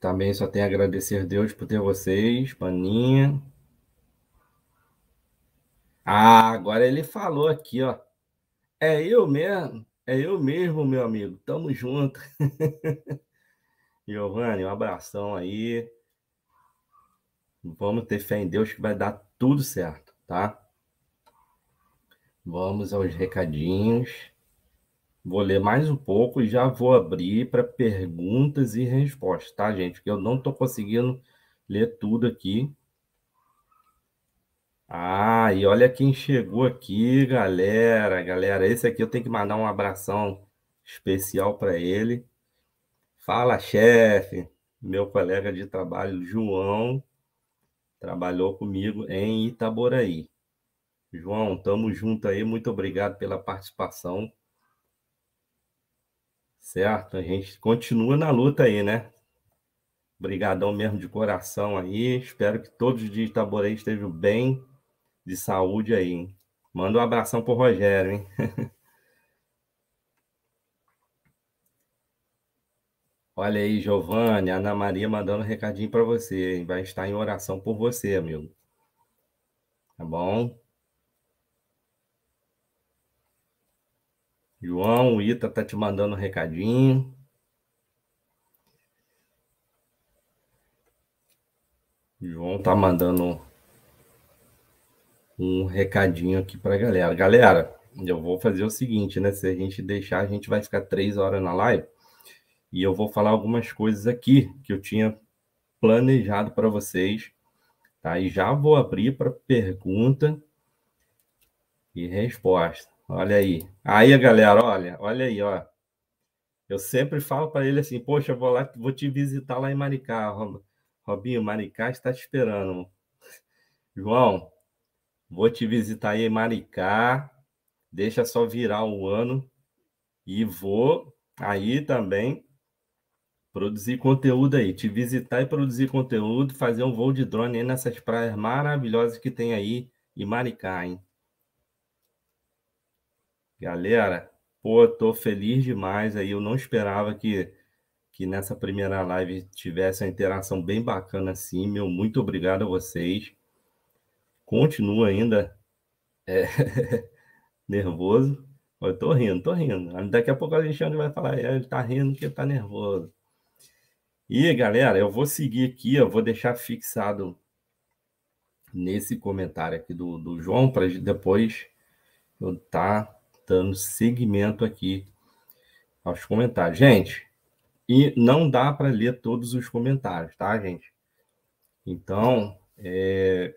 Também só tenho a agradecer a Deus por ter vocês, Paninha. Ah, agora ele falou aqui, ó. É eu mesmo. É eu mesmo, meu amigo. Tamo junto. *laughs* Giovanni, um abração aí. Vamos ter fé em Deus que vai dar tudo certo, tá? Vamos aos recadinhos. Vou ler mais um pouco e já vou abrir para perguntas e respostas, tá, gente? Porque eu não estou conseguindo ler tudo aqui. Ah, e olha quem chegou aqui, galera. Galera, esse aqui eu tenho que mandar um abração especial para ele. Fala, chefe. Meu colega de trabalho, João, trabalhou comigo em Itaboraí. João, tamo junto aí. Muito obrigado pela participação. Certo? A gente continua na luta aí, né? Obrigadão mesmo de coração aí. Espero que todos de Itaboraí estejam bem de saúde aí, hein? Manda um abração pro Rogério, hein? *laughs* Olha aí, Giovanni, Ana Maria mandando um recadinho para você. Hein? Vai estar em oração por você, amigo. Tá bom? João, o Ita tá te mandando um recadinho. João tá mandando um recadinho aqui para a galera. Galera, eu vou fazer o seguinte, né? Se a gente deixar, a gente vai ficar três horas na live e eu vou falar algumas coisas aqui que eu tinha planejado para vocês, tá? E já vou abrir para pergunta e resposta. Olha aí. Aí, galera, olha, olha aí, ó. Eu sempre falo para ele assim: "Poxa, vou lá, vou te visitar lá em Maricá, Robinho, Maricá está te esperando". João, Vou te visitar aí em Maricá. Deixa só virar o ano e vou aí também produzir conteúdo aí, te visitar e produzir conteúdo, fazer um voo de drone aí nessas praias maravilhosas que tem aí em Maricá, hein? Galera, pô, tô feliz demais aí. Eu não esperava que que nessa primeira live tivesse uma interação bem bacana assim, meu. Muito obrigado a vocês continua ainda é, *laughs* nervoso. Eu tô rindo, tô rindo. Daqui a pouco o Alexandre vai falar, é, ele tá rindo porque tá nervoso. E galera, eu vou seguir aqui, eu vou deixar fixado nesse comentário aqui do, do João para depois eu tá dando seguimento aqui aos comentários. Gente, e não dá para ler todos os comentários, tá, gente? Então, é,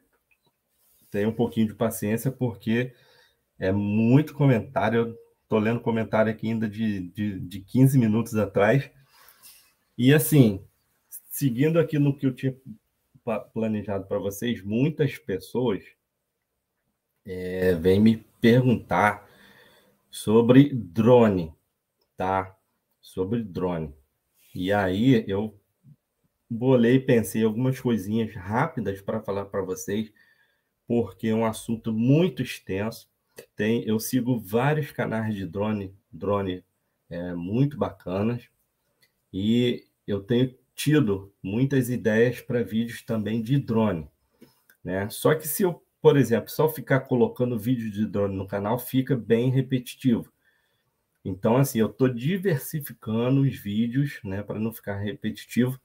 tenha um pouquinho de paciência, porque é muito comentário. Eu tô lendo comentário aqui ainda de, de, de 15 minutos atrás. E assim, seguindo aqui no que eu tinha planejado para vocês, muitas pessoas é, vêm me perguntar sobre drone, tá? Sobre drone. E aí eu bolei, pensei algumas coisinhas rápidas para falar para vocês porque é um assunto muito extenso. Tem, eu sigo vários canais de drone, drone é, muito bacanas, e eu tenho tido muitas ideias para vídeos também de drone. Né? Só que se eu, por exemplo, só ficar colocando vídeo de drone no canal, fica bem repetitivo. Então, assim, eu estou diversificando os vídeos, né, para não ficar repetitivo,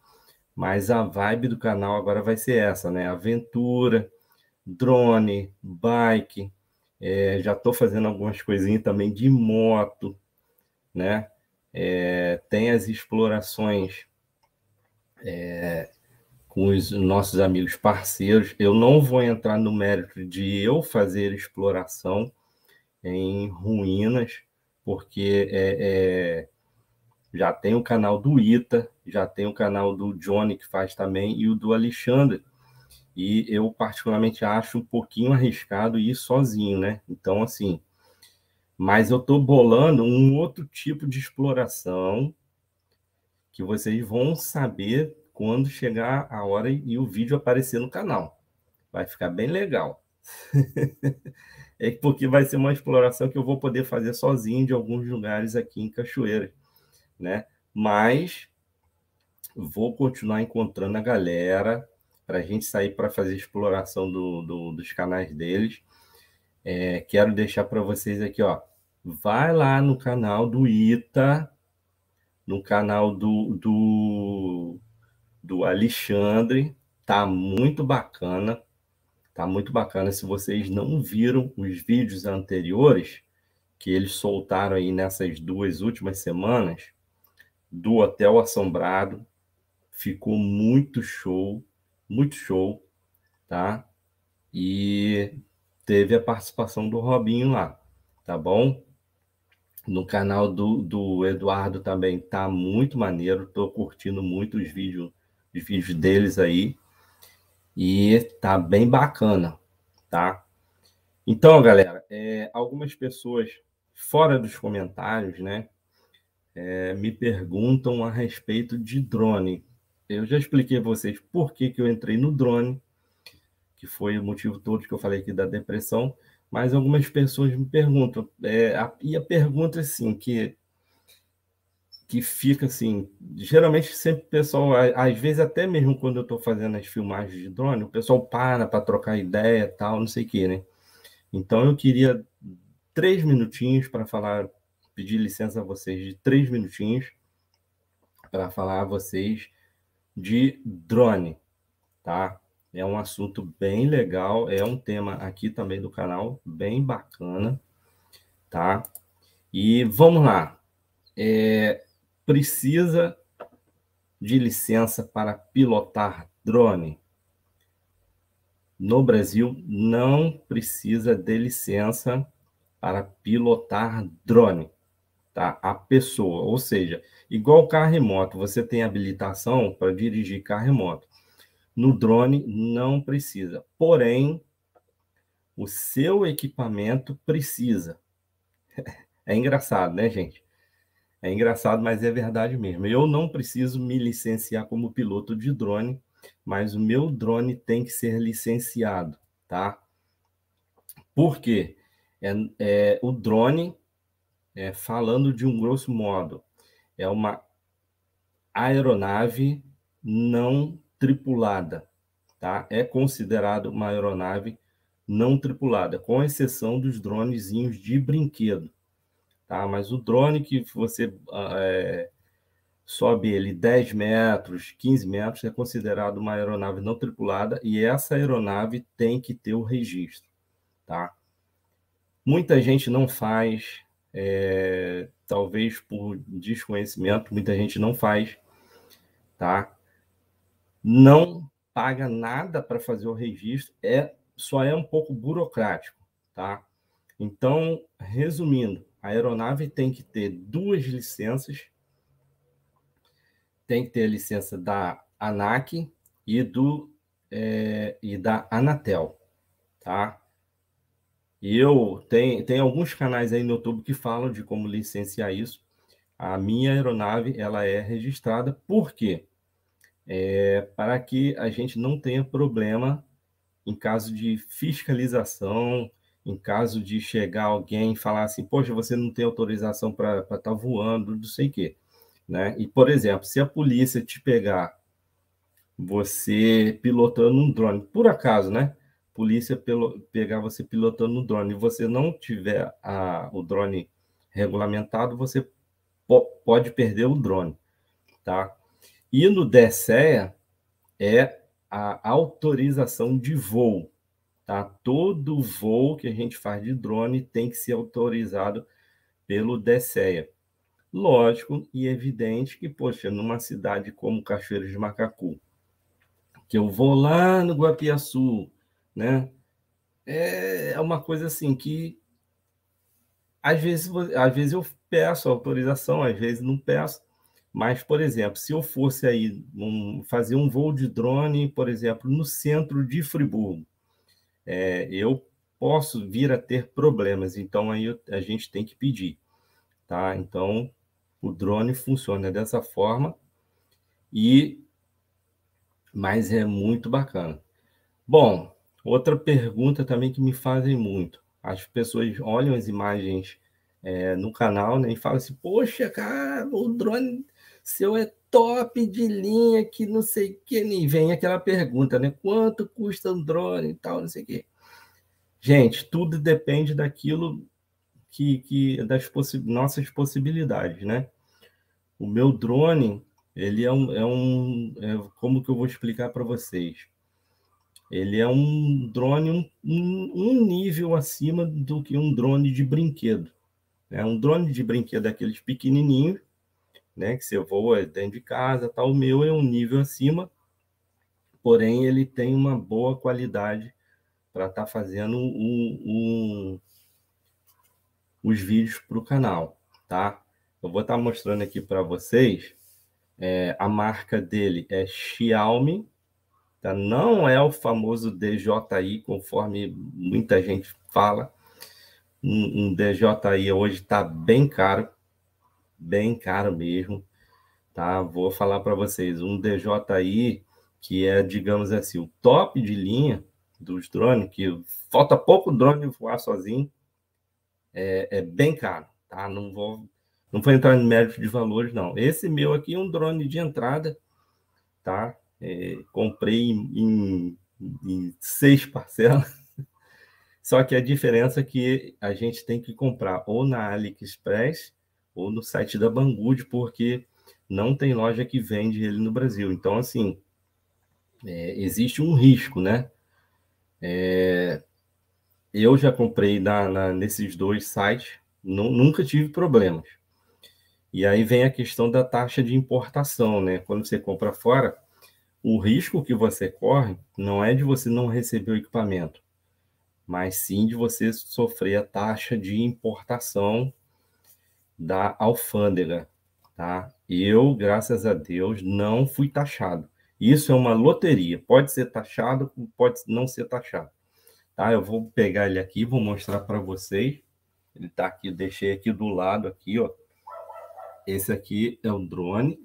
mas a vibe do canal agora vai ser essa, né? Aventura, drone, bike, é, já estou fazendo algumas coisinhas também de moto, né? É, tem as explorações é, com os nossos amigos parceiros. Eu não vou entrar no mérito de eu fazer exploração em ruínas, porque é, é já tem o canal do Ita, já tem o canal do Johnny que faz também e o do Alexandre e eu particularmente acho um pouquinho arriscado ir sozinho, né? Então, assim, mas eu estou bolando um outro tipo de exploração que vocês vão saber quando chegar a hora e o vídeo aparecer no canal. Vai ficar bem legal. *laughs* é porque vai ser uma exploração que eu vou poder fazer sozinho de alguns lugares aqui em Cachoeira, né? Mas vou continuar encontrando a galera para a gente sair para fazer exploração do, do, dos canais deles. É, quero deixar para vocês aqui, ó. Vai lá no canal do Ita, no canal do, do, do Alexandre, tá muito bacana. Tá muito bacana. Se vocês não viram os vídeos anteriores que eles soltaram aí nessas duas últimas semanas do Hotel Assombrado, ficou muito show muito show, tá? E teve a participação do Robinho lá, tá bom? No canal do, do Eduardo também tá muito maneiro, tô curtindo muito os vídeos, os vídeos deles aí. E tá bem bacana, tá? Então, galera, é, algumas pessoas fora dos comentários, né, é, me perguntam a respeito de drone, eu já expliquei a vocês por que, que eu entrei no drone, que foi o motivo todo que eu falei aqui da depressão, mas algumas pessoas me perguntam, é, a, e a pergunta é assim, que, que fica assim, geralmente sempre o pessoal, às vezes até mesmo quando eu estou fazendo as filmagens de drone, o pessoal para para trocar ideia tal, não sei o que, né? Então eu queria três minutinhos para falar, pedir licença a vocês de três minutinhos para falar a vocês de drone, tá? É um assunto bem legal, é um tema aqui também do canal bem bacana, tá? E vamos lá. É, precisa de licença para pilotar drone? No Brasil, não precisa de licença para pilotar drone, tá? A pessoa, ou seja, Igual carro remoto, você tem habilitação para dirigir carro remoto. No drone, não precisa. Porém, o seu equipamento precisa. *laughs* É engraçado, né, gente? É engraçado, mas é verdade mesmo. Eu não preciso me licenciar como piloto de drone, mas o meu drone tem que ser licenciado, tá? Por quê? É, é o drone, é, falando de um grosso modo, é uma aeronave não tripulada, tá? É considerado uma aeronave não tripulada, com exceção dos dronezinhos de brinquedo, tá? Mas o drone que você ah, é, sobe ele 10 metros, 15 metros, é considerado uma aeronave não tripulada e essa aeronave tem que ter o registro, tá? Muita gente não faz, é, talvez por desconhecimento, muita gente não faz, tá? Não paga nada para fazer o registro, é só é um pouco burocrático, tá? Então, resumindo, a aeronave tem que ter duas licenças, tem que ter a licença da ANAC e do é, e da Anatel, tá? E eu tem, tem alguns canais aí no YouTube que falam de como licenciar isso. A minha aeronave ela é registrada por quê? É, para que a gente não tenha problema em caso de fiscalização, em caso de chegar alguém e falar assim, poxa, você não tem autorização para estar tá voando, não sei o quê. Né? E, por exemplo, se a polícia te pegar você pilotando um drone, por acaso, né? polícia pelo, pegar você pilotando o drone e você não tiver a, o drone regulamentado, você po pode perder o drone, tá? E no DSEA é a autorização de voo, tá? Todo voo que a gente faz de drone tem que ser autorizado pelo DSEA. Lógico e evidente que, poxa, numa cidade como Cachoeiros de Macacu, que eu vou lá no Guapiaçu, né? É, é uma coisa assim que às vezes, às vezes eu peço autorização, às vezes não peço. Mas, por exemplo, se eu fosse aí um, fazer um voo de drone, por exemplo, no centro de Friburgo, é, eu posso vir a ter problemas. Então, aí eu, a gente tem que pedir, tá? Então, o drone funciona dessa forma e... Mas é muito bacana. Bom, Outra pergunta também que me fazem muito. As pessoas olham as imagens é, no canal né, e falam assim: Poxa, cara, o drone seu é top de linha, que não sei o que. E vem aquela pergunta, né? Quanto custa um drone e tal, não sei o quê. Gente, tudo depende daquilo que, que das possi nossas possibilidades, né? O meu drone, ele é um, é um é, como que eu vou explicar para vocês? Ele é um drone um, um nível acima do que um drone de brinquedo. é Um drone de brinquedo daqueles é aqueles pequenininhos, né? que você voa dentro de casa, tal. o meu é um nível acima, porém ele tem uma boa qualidade para estar tá fazendo o os vídeos para o canal, tá? Eu vou estar tá mostrando aqui para vocês. É, a marca dele é Xiaomi, Tá? Não é o famoso DJI, conforme muita gente fala. Um, um DJI hoje está bem caro, bem caro mesmo. Tá? Vou falar para vocês, um DJI que é, digamos assim, o top de linha dos drones, que falta pouco drone voar sozinho, é, é bem caro, tá? Não vou, não vou entrar em mérito de valores, não. Esse meu aqui é um drone de entrada, tá? É, comprei em, em, em seis parcelas. *laughs* Só que a diferença é que a gente tem que comprar ou na AliExpress ou no site da Banggood, porque não tem loja que vende ele no Brasil. Então, assim, é, existe um risco, né? É, eu já comprei na, na, nesses dois sites, não, nunca tive problemas. E aí vem a questão da taxa de importação, né? Quando você compra fora, o risco que você corre não é de você não receber o equipamento, mas sim de você sofrer a taxa de importação da alfândega, tá? Eu, graças a Deus, não fui taxado. Isso é uma loteria. Pode ser taxado, pode não ser taxado. Tá? Eu vou pegar ele aqui, vou mostrar para vocês. Ele tá aqui, deixei aqui do lado aqui, ó. Esse aqui é o drone,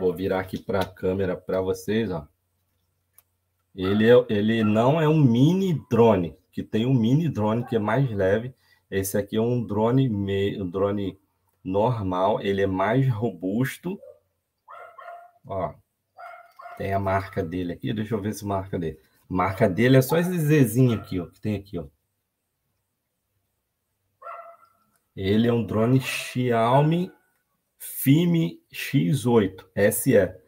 Vou virar aqui para a câmera para vocês, ó. Ele, ah. é, ele não é um mini drone, que tem um mini drone que é mais leve. Esse aqui é um drone, me, um drone normal, ele é mais robusto. Ó, tem a marca dele aqui, deixa eu ver se marca dele. Marca dele é só esse zezinho aqui, ó, que tem aqui, ó. Ele é um drone Xiaomi FIME X8 SE,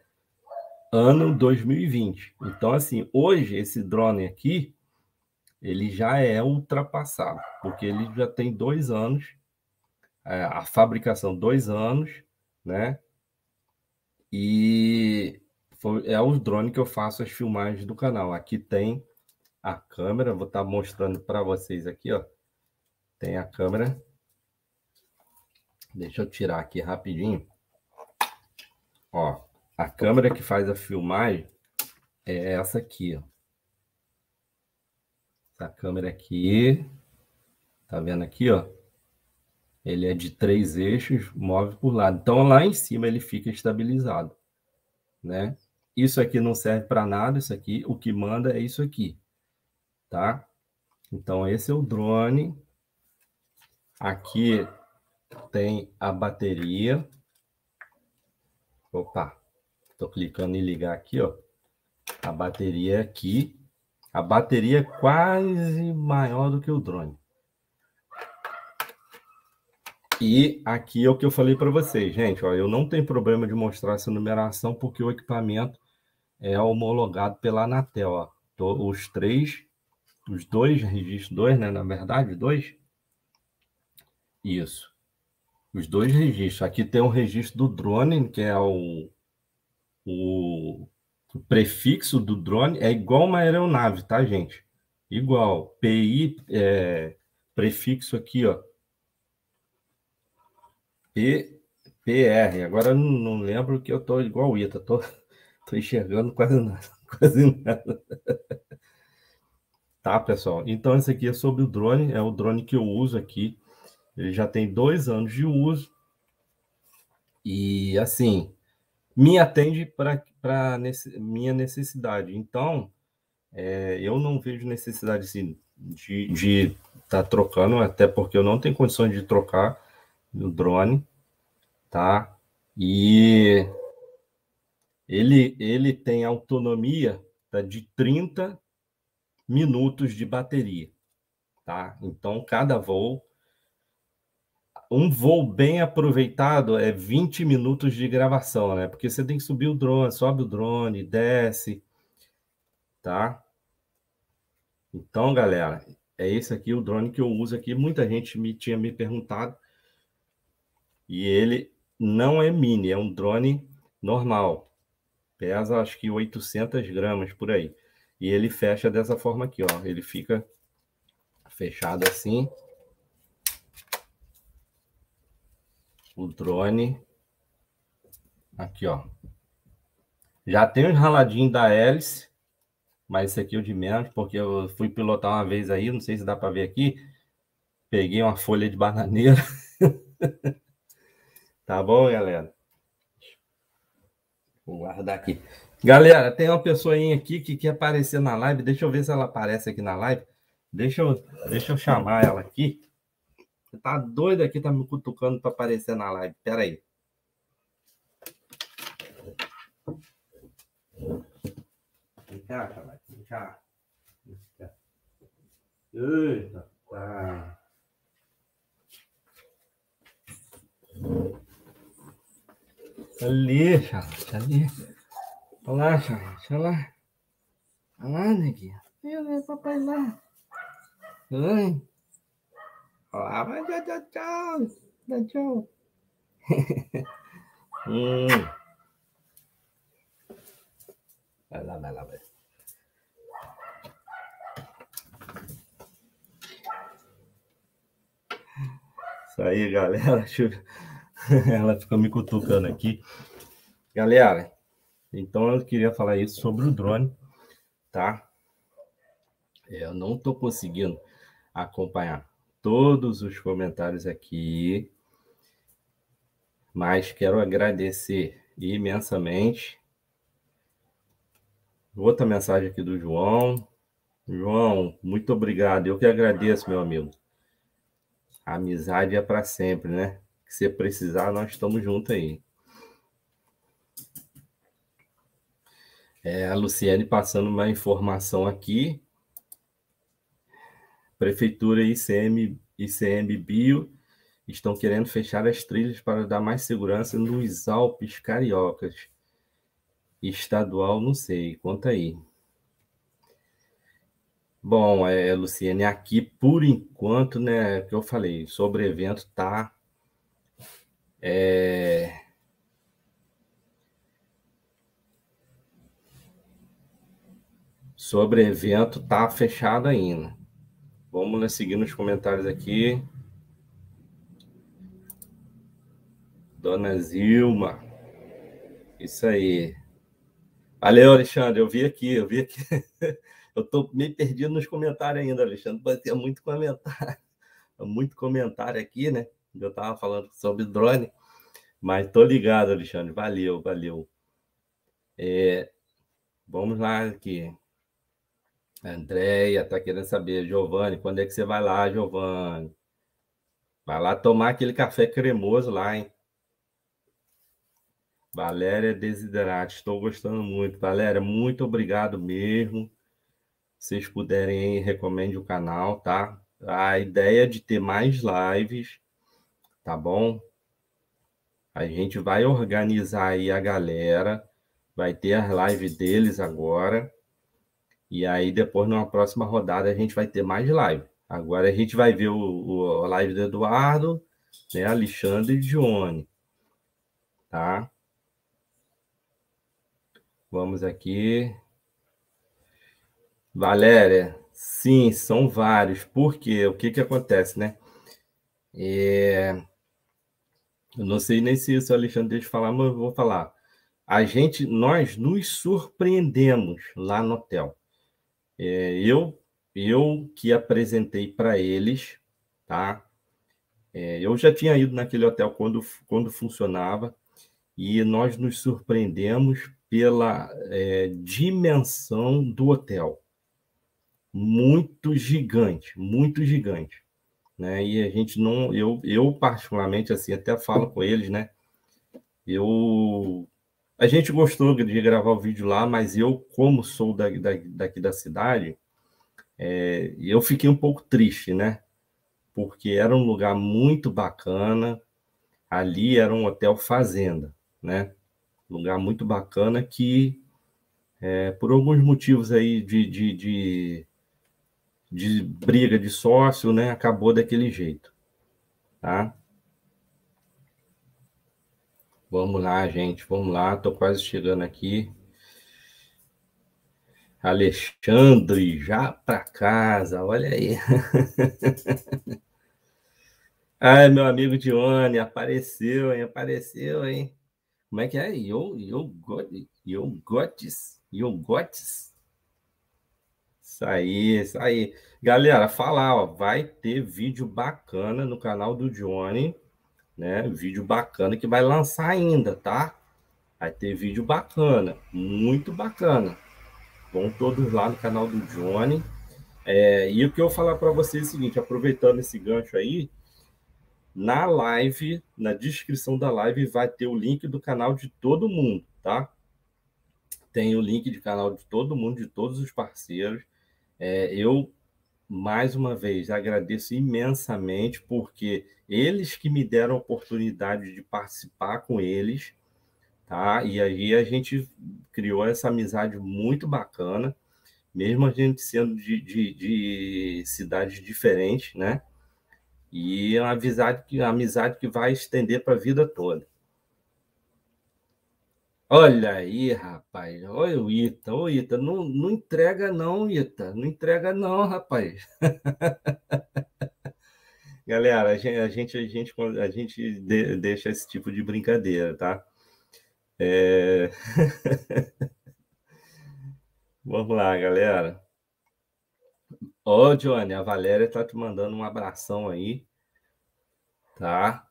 ano 2020. Então, assim, hoje esse drone aqui, ele já é ultrapassado, porque ele já tem dois anos, é, a fabricação dois anos, né? E é o drone que eu faço as filmagens do canal. Aqui tem a câmera, vou estar tá mostrando para vocês aqui, ó. Tem a câmera Deixa eu tirar aqui rapidinho. Ó, a câmera que faz a filmagem é essa aqui, ó. Essa câmera aqui, tá vendo aqui, ó? Ele é de três eixos, move por lado. Então lá em cima ele fica estabilizado, né? Isso aqui não serve para nada, isso aqui, o que manda é isso aqui, tá? Então esse é o drone. Aqui tem a bateria. Opa, estou clicando em ligar aqui, ó. A bateria é aqui. A bateria é quase maior do que o drone. E aqui é o que eu falei para vocês, gente. Ó, eu não tenho problema de mostrar essa numeração porque o equipamento é homologado pela Anatel. Ó. Tô, os três, os dois registros, dois, né? Na verdade, dois. Isso os dois registros. Aqui tem um registro do drone, que é o, o, o prefixo do drone, é igual uma aeronave, tá, gente? Igual. PI, é, prefixo aqui, ó. P, PR. Agora não, não lembro que eu tô igual o Ita, tá? tô, *laughs* tô enxergando quase nada. *laughs* Quase nada. Tá, pessoal? Então, esse aqui é sobre o drone, é o drone que eu uso aqui ele já tem dois anos de uso. E, assim, me atende para nesse, minha necessidade. Então, é, eu não vejo necessidade assim, de estar tá trocando, até porque eu não tenho condições de trocar o drone, tá? E ele, ele tem autonomia tá, de 30 minutos de bateria, tá? Então, cada voo um voo bem aproveitado é 20 minutos de gravação, né? Porque você tem que subir o drone, sobe o drone, desce, tá? Então, galera, é esse aqui o drone que eu uso aqui. Muita gente me tinha me perguntado. E ele não é mini, é um drone normal. Pesa acho que 800 gramas por aí. E ele fecha dessa forma aqui, ó. Ele fica fechado assim. o drone. Aqui, ó. Já tem um raladinho da hélice, mas esse aqui é o de menos, porque eu fui pilotar uma vez aí, não sei se dá para ver aqui. Peguei uma folha de bananeira. *laughs* tá bom, galera? Vou guardar aqui. Galera, tem uma pessoinha aqui que quer aparecer na live. Deixa eu ver se ela aparece aqui na live. Deixa eu, deixa eu chamar ela aqui. Você tá doido aqui, tá me cutucando para aparecer na live. Pera aí. Vem cá, Calate, vem cá. Eita, tá. tá ali, Calate, tá ali. Olha lá, Calate, olha lá. Olha lá, neguinha. Meu Deus, papai lá. Oi. Olá, tchau, tchau, tchau. tchau. hum. Vai lá, vai lá, vai. Isso aí, galera. *laughs* Eu... Ela ficou me cutucando aqui. Galera, então eu queria falar isso sobre o drone, tá? É, eu não tô conseguindo acompanhar todos os comentários aqui, mas quero agradecer imensamente. Outra mensagem aqui do João. João, muito obrigado. Eu que agradeço, meu amigo. A amizade é para sempre, né? Se precisar, nós estamos juntos aí. É, a Luciane passando uma informação aqui Prefeitura e ICM, ICM Bio estão querendo fechar as trilhas para dar mais segurança nos Alpes Cariocas. Estadual, não sei, conta aí. Bom, é, Luciene, aqui por enquanto, né, é que eu falei sobre o evento, tá? É... Sobre evento, tá fechado ainda. Vamos lá, né, seguindo os comentários aqui. Dona Zilma. Isso aí. Valeu, Alexandre. Eu vi aqui, eu vi aqui. *laughs* Eu estou meio perdido nos comentários ainda, Alexandre. Vai ter muito comentário. *laughs* Muito comentário aqui, né? Eu estava falando sobre drone. Mas tô ligado, Alexandre. Valeu, valeu. É, vamos lá aqui. Andréia tá querendo saber, Giovanni, quando é que você vai lá, Giovanni? Vai lá tomar aquele café cremoso lá, hein? Valéria Desiderati, estou gostando muito. Valéria, muito obrigado mesmo. Se vocês puderem, recomende o canal, tá? A ideia é de ter mais lives, tá bom? A gente vai organizar aí a galera, vai ter as lives deles agora. E aí, depois, numa próxima rodada, a gente vai ter mais live. Agora a gente vai ver o, o a live do Eduardo, né, Alexandre e Dione. Tá? Vamos aqui. Valéria, sim, são vários. Por quê? O que, que acontece, né? É... Eu não sei nem se isso o Alexandre deixa falar, mas eu vou falar. A gente, nós nos surpreendemos lá no hotel. É, eu, eu que apresentei para eles, tá? É, eu já tinha ido naquele hotel quando, quando funcionava e nós nos surpreendemos pela é, dimensão do hotel. Muito gigante, muito gigante. Né? E a gente não, eu, eu particularmente assim até falo com eles, né? Eu a gente gostou de gravar o vídeo lá, mas eu, como sou da, da, daqui da cidade, é, eu fiquei um pouco triste, né? Porque era um lugar muito bacana, ali era um hotel fazenda, né? Lugar muito bacana que, é, por alguns motivos aí de, de, de, de briga de sócio, né? Acabou daquele jeito, tá? Vamos lá, gente, vamos lá, Estou quase chegando aqui. Alexandre, já para casa, olha aí. *laughs* Ai, meu amigo Dione, apareceu, hein? Apareceu, hein? Como é que é? Yo, yo, got, yo gotes, yo gotes. Isso aí, isso aí. Galera, falar, ó, vai ter vídeo bacana no canal do Johnny né? Vídeo bacana que vai lançar ainda, tá? Vai ter vídeo bacana, muito bacana. Vão todos lá no canal do Johnny. É, e o que eu vou falar para vocês é o seguinte, aproveitando esse gancho aí, na live, na descrição da live, vai ter o link do canal de todo mundo, tá? Tem o link de canal de todo mundo, de todos os parceiros. É, eu mais uma vez, agradeço imensamente, porque eles que me deram a oportunidade de participar com eles, tá? E aí a gente criou essa amizade muito bacana, mesmo a gente sendo de, de, de cidades diferentes, né? E é uma amizade que, uma amizade que vai estender para a vida toda. Olha aí, rapaz. Olha o Ita. Ô, Ita, não, não entrega não, Ita. Não entrega não, rapaz. *laughs* Galera, a gente, a gente, a gente, a gente de, deixa esse tipo de brincadeira, tá? É... *laughs* Vamos lá, galera. Ô, Johnny, a Valéria tá te mandando um abração aí, tá?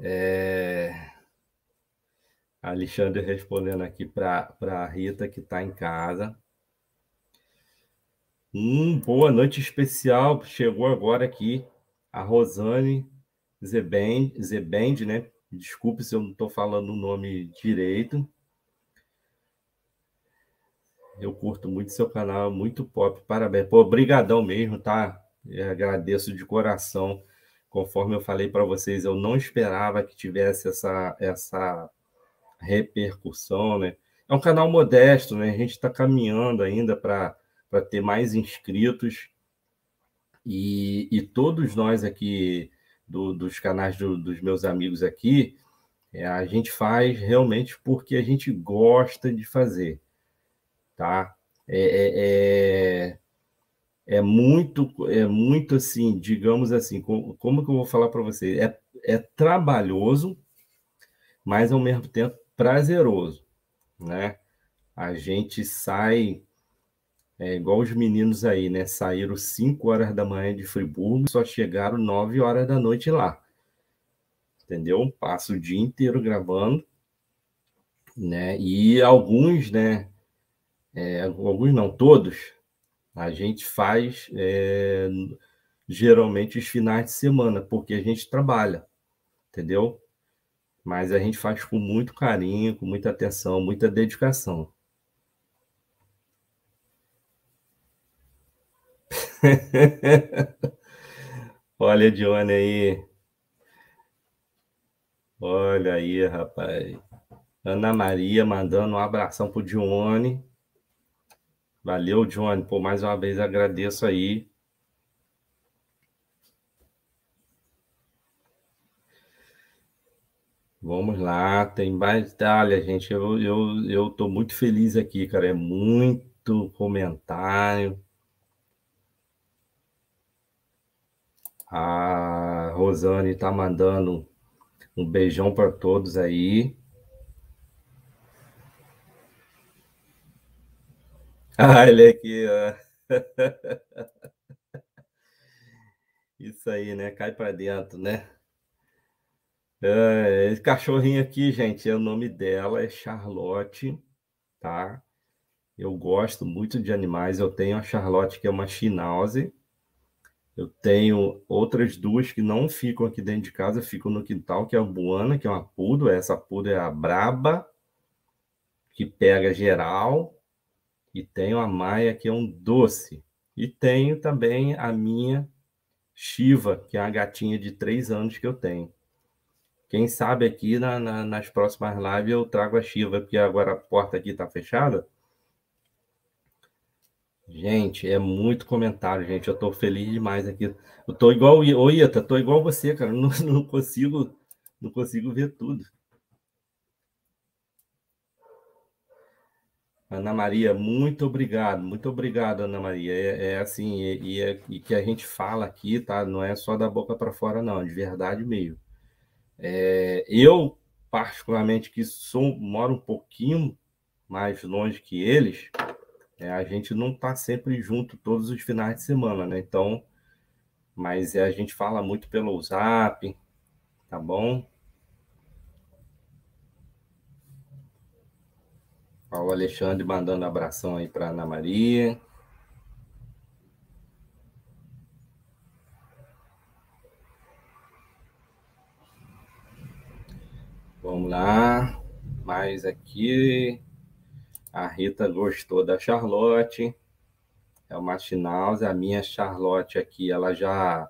É... Alexandre respondendo aqui para a Rita, que está em casa. Hum, boa noite especial. Chegou agora aqui a Rosane Zebend, Zebend né? Desculpe se eu não estou falando o nome direito. Eu curto muito seu canal, muito pop. Parabéns. Pô, obrigadão mesmo, tá? Eu agradeço de coração. Conforme eu falei para vocês, eu não esperava que tivesse essa, essa repercussão, né? É um canal modesto, né? A gente está caminhando ainda para ter mais inscritos. E, e todos nós aqui, do, dos canais do, dos meus amigos aqui, é, a gente faz realmente porque a gente gosta de fazer, tá? É, é, é, é muito, é muito assim, digamos assim, como, como que eu vou falar para você? É, é trabalhoso, mas ao mesmo tempo prazeroso, né? A gente sai é igual os meninos aí, né? Saíram 5 horas da manhã de Friburgo, só chegaram 9 horas da noite lá. Entendeu? Passo o dia inteiro gravando, né? E alguns, né? É, alguns não, todos, a gente faz é, geralmente os finais de semana, porque a gente trabalha, entendeu? mas a gente faz com muito carinho, com muita atenção, muita dedicação. *laughs* Olha Johnny Dione aí. Olha aí, rapaz. Ana Maria mandando um abração pro Dione. Valeu, Dione. Por mais uma vez agradeço aí Vamos lá, tem mais, Olha, gente. Eu, eu, eu tô muito feliz aqui, cara. É muito comentário. A Rosane tá mandando um beijão para todos aí. *laughs* Ah, ele é aqui, ó. *laughs* Isso aí, né? Cai para dentro, né? É, esse cachorrinho aqui, gente, é o nome dela é Charlotte, tá? Eu gosto muito de animais. Eu tenho a Charlotte, que é uma Schnauze. Eu tenho outras duas que não ficam aqui dentro de casa, ficam no quintal, que é a Buana, que é uma pudo. Essa pudo é a braba, que pega geral. E tenho a Maia, que é um doce. E tenho também a minha Shiva, que é uma gatinha de três anos que eu tenho. Quem sabe aqui na, na, nas próximas lives eu trago a Shiva, porque agora a porta aqui está fechada. Gente, é muito comentário, gente. Eu estou feliz demais aqui. Eu tô igual o Ita, tô igual você, cara. *laughs* Não, não consigo, não consigo ver tudo. Ana Maria, muito obrigado, muito obrigado, Ana Maria. É, é assim, e, é, que a gente fala aqui, tá? Não é só da boca para fora, não, de verdade mesmo. É, eu, particularmente, que sou, moro um pouquinho mais longe que eles, é, a gente não está sempre junto todos os finais de semana, né? Então, mas é, a gente fala muito pelo WhatsApp, tá bom? Olha o Alexandre mandando abração aí para Ana Maria. Vamos lá. Mais aqui. A Rita gostou da Charlotte. É uma Schnauz. A minha Charlotte aqui, ela já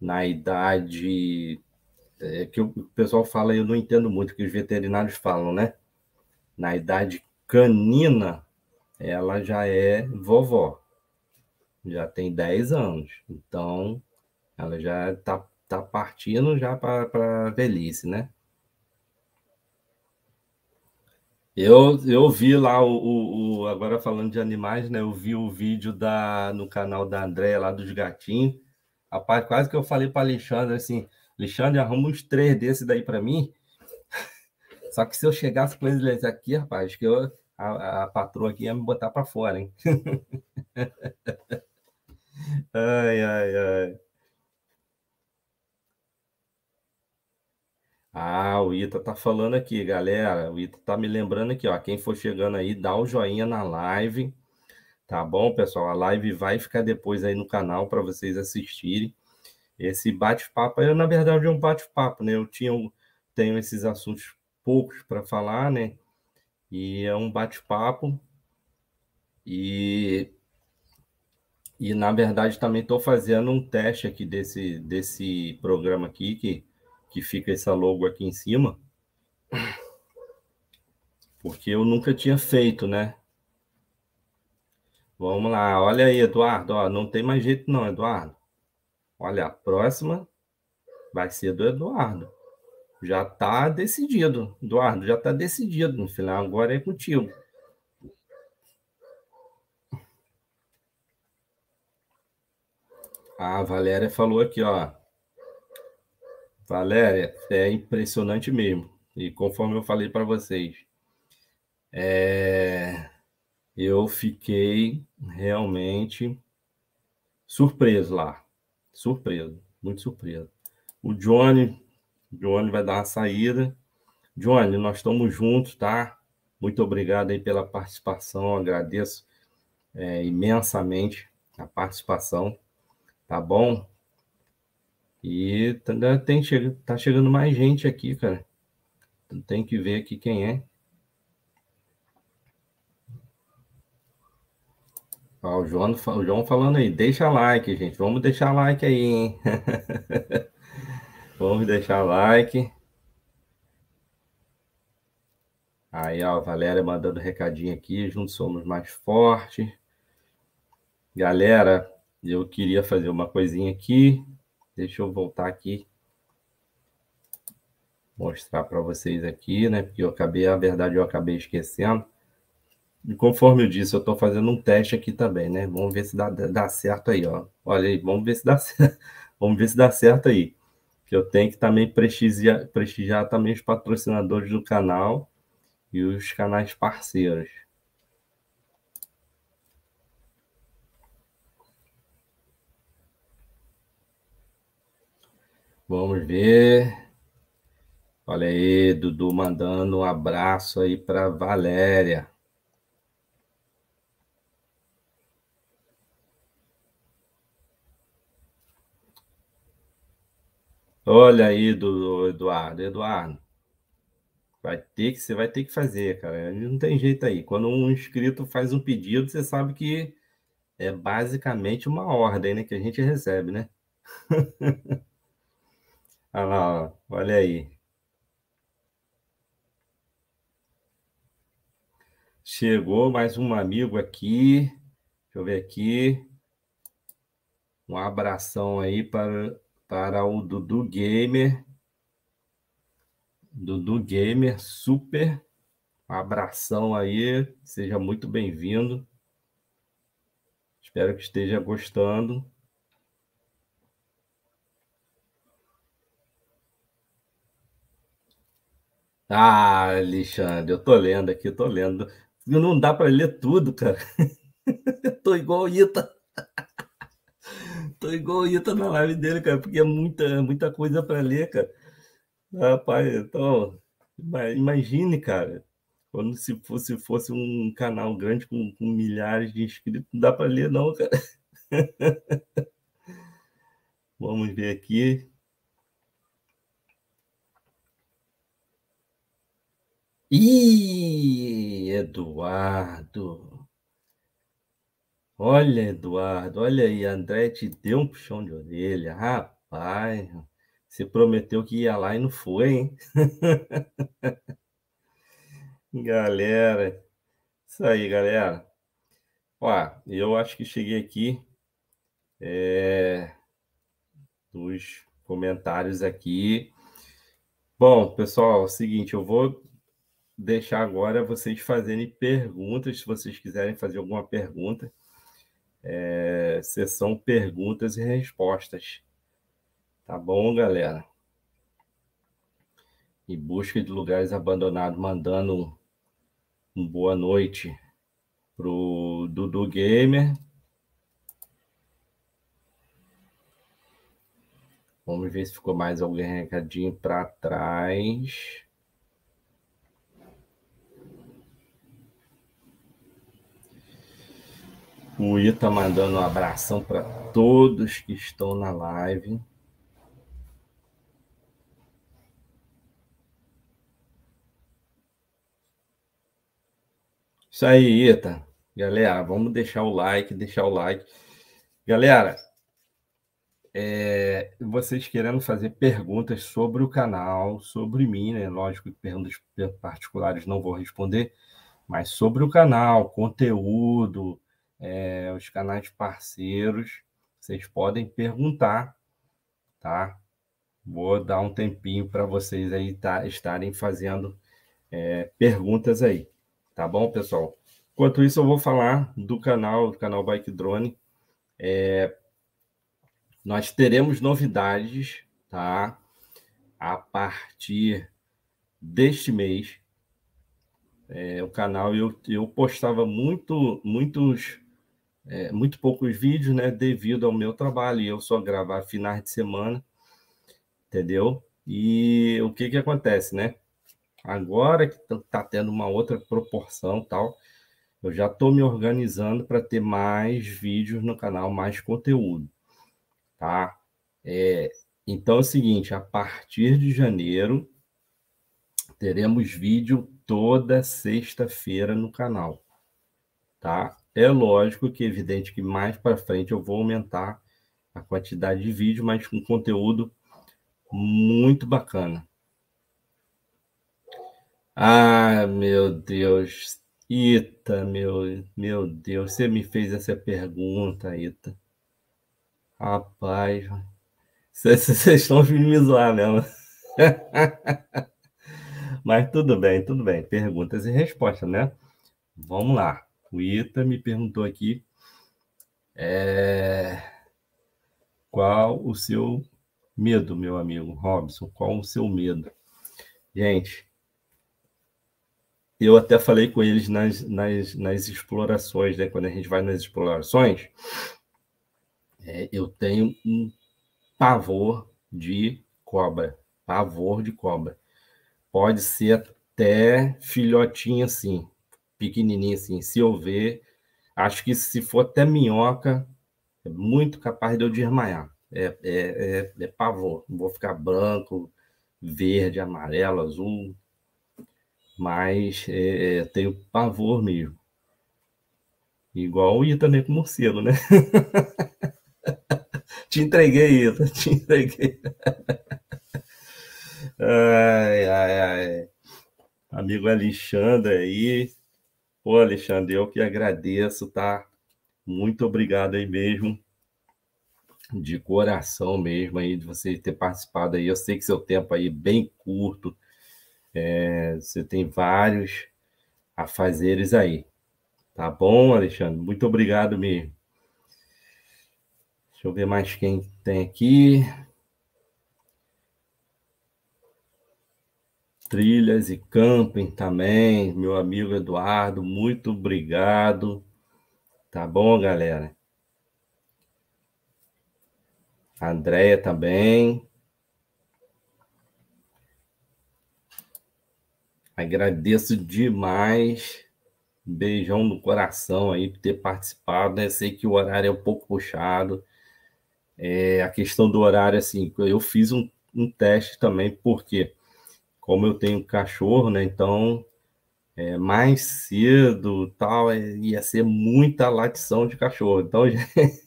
na idade é que o pessoal fala, eu não entendo muito o que os veterinários falam, né? Na idade canina, ela já é vovó. Já tem 10 anos. Então, ela já está tá partindo já para a velhice, né? Eu, eu vi lá o, o, o, Agora falando de animais, né? Eu vi o vídeo da, no canal da Andréia lá dos gatinhos. Rapaz, quase que eu falei para Alexandre assim: Alexandre, arruma uns três desses daí para mim. *laughs* Só que se eu chegasse com eles aqui, rapaz, que eu, a, a patroa aqui ia me botar para fora, hein? *laughs* ai, ai, ai. Ah, o Ita tá falando aqui, galera. O Ita tá me lembrando aqui, ó. Quem for chegando aí, dá o um joinha na live. Tá bom, pessoal? A live vai ficar depois aí no canal para vocês assistirem. Esse bate-papo aí, na verdade, é um bate-papo, né? Eu tinha, tenho esses assuntos poucos para falar, né? E é um bate-papo. E, e, na verdade, também estou fazendo um teste aqui desse, desse programa aqui que que fica essa logo aqui em cima, porque eu nunca tinha feito, né? Vamos lá, olha aí, Eduardo, ó, não tem mais jeito não, Eduardo. Olha, a próxima vai ser do Eduardo. Já está decidido, Eduardo, já está decidido. No final, agora é contigo. A Valéria falou aqui, ó. Valéria, é impressionante mesmo. E conforme eu falei para vocês, é... eu fiquei realmente surpreso lá. Surpreso, muito surpreso. O Johnny, Johnny vai dar uma saída. Johnny, nós estamos juntos, tá? Muito obrigado aí pela participação, agradeço é, imensamente a participação, tá bom? E tá, tem, tá chegando mais gente aqui, cara. Então tem que ver aqui quem é. Ó, o, João, o João falando aí, deixa like, gente. Vamos deixar like aí, hein? *laughs* Vamos deixar like. Aí, ó, a Valéria mandando recadinho aqui. Juntos somos mais fortes. Galera, eu queria fazer uma coisinha aqui. Deixa eu voltar aqui. Mostrar para vocês aqui, né? Porque eu acabei, a verdade, eu acabei esquecendo. E conforme eu disse, eu estou fazendo um teste aqui também, né? Vamos ver se dá, dá certo aí, ó. Olha aí, vamos ver se dá *laughs* certo. vamos ver se dá certo aí. Que eu tenho que também prestigiar, prestigiar também os patrocinadores do canal e os canais parceiros. Vamos ver. Olha aí, Dudu mandando um abraço aí para Valéria. Olha aí, do Eduardo, Eduardo. Vai ter que, você vai ter que fazer, cara. Não tem jeito aí. Quando um inscrito faz um pedido, você sabe que é basicamente uma ordem, né, que a gente recebe, né? *laughs* Olha lá, ó. olha aí. Chegou mais um amigo aqui. Deixa eu ver aqui. Um abração aí para, para o Dudu Gamer. Dudu Gamer, super. Um abração aí. Seja muito bem-vindo. Espero que esteja gostando. Ah, Alexandre, eu tô lendo aqui, tô lendo. Não dá para ler tudo, cara. *laughs* tô igual o Ita. tô igual o Ita na live dele, cara, porque é muita, muita coisa para ler, cara. Rapaz, então, imagine, cara, quando se fosse, fosse um canal grande com, com milhares de inscritos, não dá para ler, não, cara. *laughs* Vamos ver aqui. Ih, Eduardo. Olha, Eduardo, olha aí, André te deu um puxão de orelha. Rapaz, você prometeu que ia lá e não foi, hein? *laughs* galera, isso aí, galera. Ó, eu acho que cheguei aqui é, dos comentários aqui. Bom, pessoal, é o seguinte, eu vou deixar agora vocês fazerem perguntas, se vocês quiserem fazer alguma pergunta. É, sessão perguntas e respostas. Tá bom, galera? Em busca de lugares abandonados, mandando um boa noite pro Dudu Gamer. Vamos ver se ficou mais alguém recadinho para trás. O Ita tá mandando um abração para todos que estão na live. Isso aí, Ita. Galera, vamos deixar o like, deixar o like. Galera, é, vocês querendo fazer perguntas sobre o canal, sobre mim, né? Lógico que perguntas particulares não vou responder, mas sobre o canal, conteúdo, é, os canais parceiros, vocês podem perguntar, tá? Vou dar um tempinho para vocês aí tá, estarem fazendo é, perguntas aí, tá bom, pessoal? Enquanto isso, eu vou falar do canal, do canal Bike Drone. É, nós teremos novidades, tá? A partir deste mês, é, o canal eu, eu postava muito, muitos é, muito poucos vídeos, né? Devido ao meu trabalho, e eu só gravar finais de semana, entendeu? E o que que acontece, né? Agora que tá tendo uma outra proporção tal, eu já estou me organizando para ter mais vídeos no canal, mais conteúdo, tá? É, então é o seguinte, a partir de janeiro teremos vídeo toda sexta-feira no canal, tá? É lógico que é evidente que mais para frente eu vou aumentar a quantidade de vídeo, mas com conteúdo muito bacana. Ah, meu Deus. Ita, meu, meu Deus, você me fez essa pergunta, Ita. Rapaz, *laughs* vocês estão vindo me zoar mesmo. *laughs* Mas tudo bem, tudo bem. Perguntas e respostas, né? Vamos lá. Ita me perguntou aqui é, qual o seu medo, meu amigo Robson, qual o seu medo? Gente, eu até falei com eles nas, nas, nas explorações, né? Quando a gente vai nas explorações, é, eu tenho um pavor de cobra, pavor de cobra. Pode ser até filhotinha assim, pequenininho assim. Se eu ver, acho que se for até minhoca, é muito capaz de eu desmaiar. É, é, é, é pavor. Vou ficar branco, verde, amarelo, azul. Mas é, é tenho pavor mesmo. Igual Ita, também com morcego, né? *laughs* te entreguei, Ita, te entreguei. *laughs* ai, ai, ai. Amigo Alexandre aí, Pô, Alexandre, eu que agradeço, tá? Muito obrigado aí mesmo, de coração mesmo aí, de você ter participado aí. Eu sei que seu tempo aí é bem curto, é, você tem vários afazeres aí. Tá bom, Alexandre? Muito obrigado mesmo. Deixa eu ver mais quem tem aqui. trilhas e camping também, meu amigo Eduardo, muito obrigado. Tá bom, galera? Andréia Andrea também. Agradeço demais. Beijão no coração aí por ter participado, né? Sei que o horário é um pouco puxado. É, a questão do horário, assim, eu fiz um, um teste também, porque quê? como eu tenho cachorro, né? Então, é, mais cedo, tal, é, ia ser muita latição de cachorro. Então, *laughs*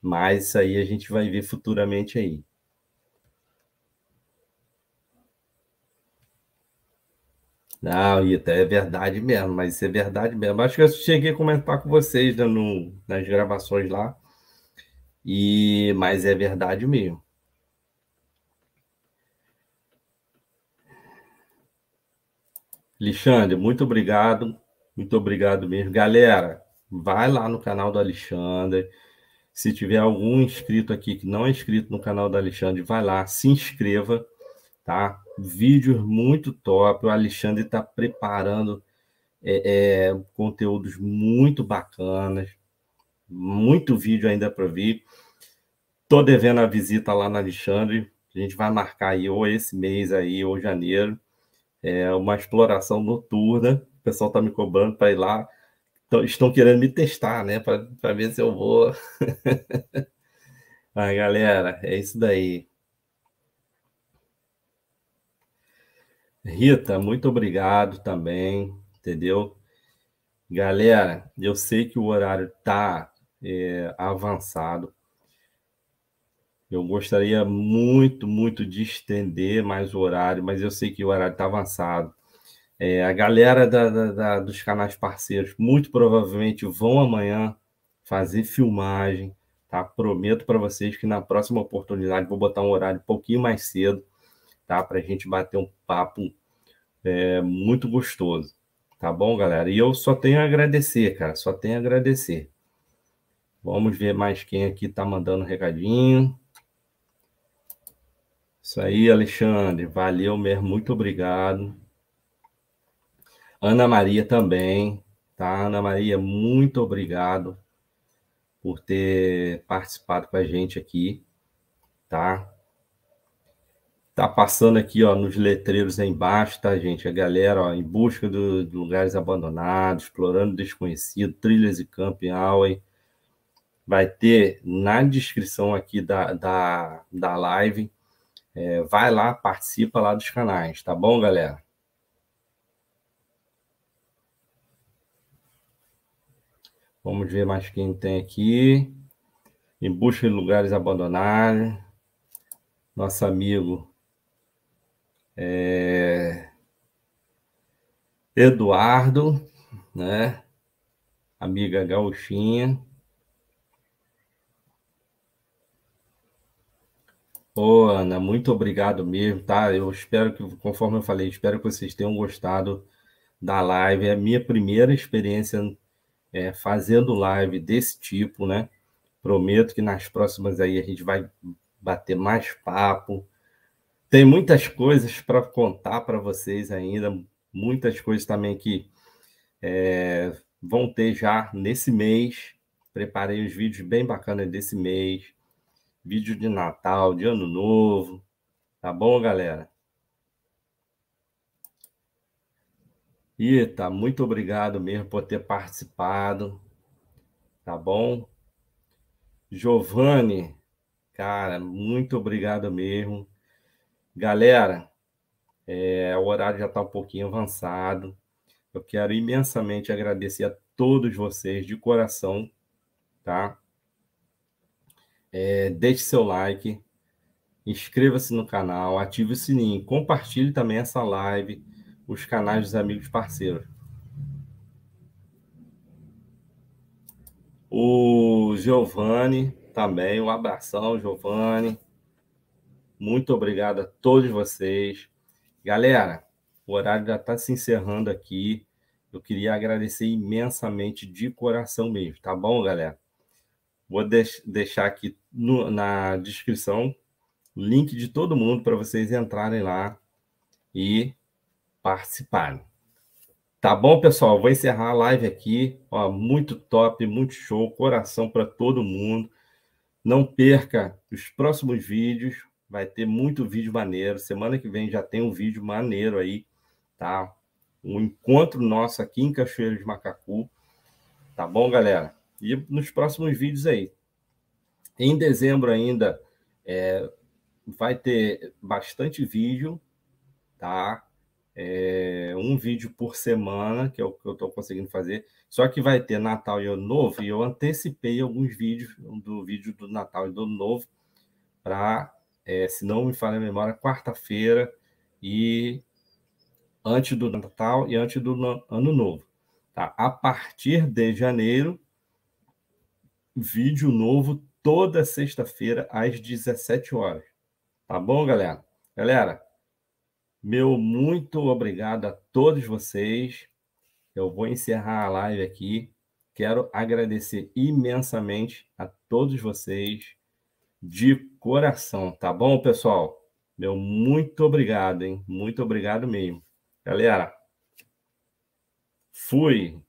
mas isso aí a gente vai ver futuramente aí. Não, Ita, é verdade mesmo, mas isso é verdade mesmo. Acho que eu cheguei a comentar com vocês né, no, nas gravações lá, e mas é verdade mesmo. Alexandre, muito obrigado. Muito obrigado mesmo. Galera, vai lá no canal do Alexandre. Se tiver algum inscrito aqui que não é inscrito no canal do Alexandre, vai lá, se inscreva, tá? Vídeos muito top. O Alexandre está preparando é, é, conteúdos muito bacanas. Muito vídeo ainda para vir. Tô devendo a visita lá no Alexandre. A gente vai marcar aí ou esse mês aí, ou janeiro é uma exploração noturna. O pessoal está me cobrando para ir lá. estão querendo me testar, né? Para ver se eu vou. ah, *laughs* galera, é isso daí. Rita, muito obrigado também, entendeu? Galera, eu sei que o horário tá é, avançado, eu gostaria muito, muito de estender mais o horário, mas eu sei que o horário está avançado. É, a galera da, da, da, dos canais parceiros muito provavelmente vão amanhã fazer filmagem, tá? Prometo para vocês que na próxima oportunidade vou botar um horário um pouquinho mais cedo, tá? Para a gente bater um papo é, muito gostoso, tá bom, galera? E eu só tenho a agradecer, cara, só tenho a agradecer. Vamos ver mais quem aqui está mandando recadinho. Isso aí, Alexandre. Valeu mesmo, muito obrigado. Ana Maria também, tá? Ana Maria, muito obrigado por ter participado com a gente aqui, tá? Tá passando aqui, ó, nos letreiros aí embaixo, tá, gente? A galera, ó, em busca de lugares abandonados, explorando desconhecido, trilhas e camping highway. Vai ter na descrição aqui da, da, da live é, vai lá, participa lá dos canais, tá bom, galera? Vamos ver mais quem tem aqui. Em busca de lugares abandonados. Nosso amigo é... Eduardo, né? Amiga Gauchinha. Ô, Ana, muito obrigado mesmo, tá? Eu espero que, conforme eu falei, espero que vocês tenham gostado da live. É a minha primeira experiência é, fazendo live desse tipo, né? Prometo que nas próximas aí a gente vai bater mais papo. Tem muitas coisas para contar para vocês ainda, muitas coisas também que é, vão ter já nesse mês. Preparei os vídeos bem bacanas desse mês vídeo de Natal, de Ano Novo. Tá bom, galera? Ita, muito obrigado mesmo por ter participado. Tá bom? Giovanni, cara, muito obrigado mesmo. Galera, é, o horário já está um pouquinho avançado. Eu quero imensamente agradecer a todos vocês de coração, tá? é, deixe seu like, inscreva-se no canal, ative o sininho, compartilhe também essa live, os canais dos amigos parceiros. O Giovanni também, um abração, Giovanni. Muito obrigado a todos vocês. Galera, o horário já está se encerrando aqui. Eu queria agradecer imensamente de coração mesmo, tá bom, galera? Vou deixar aqui no, na descrição o link de todo mundo para vocês entrarem lá e participarem. Tá bom, pessoal? Vou encerrar a live aqui. Ó, muito top, muito show, coração para todo mundo. Não perca os próximos vídeos. Vai ter muito vídeo maneiro. Semana que vem já tem um vídeo maneiro aí, tá? Um encontro nosso aqui em Cachoeiro de Macacu. Tá bom, galera? e nos próximos vídeos aí. Em dezembro ainda é, vai ter bastante vídeo, tá? É, um vídeo por semana, que é o que eu estou conseguindo fazer. Só que vai ter Natal e Ano Novo, e eu antecipei alguns vídeos do vídeo do Natal e do Ano Novo para, é, se não me falha a memória, quarta-feira e antes do Natal e antes do Ano Novo. Tá? A partir de janeiro, vídeo novo toda sexta-feira às 17 horas. Tá bom, galera? Galera, meu muito obrigado a todos vocês. Eu vou encerrar a live aqui. Quero agradecer imensamente a todos vocês de coração, tá bom, pessoal? Meu muito obrigado, hein? Muito obrigado mesmo. Galera, fui.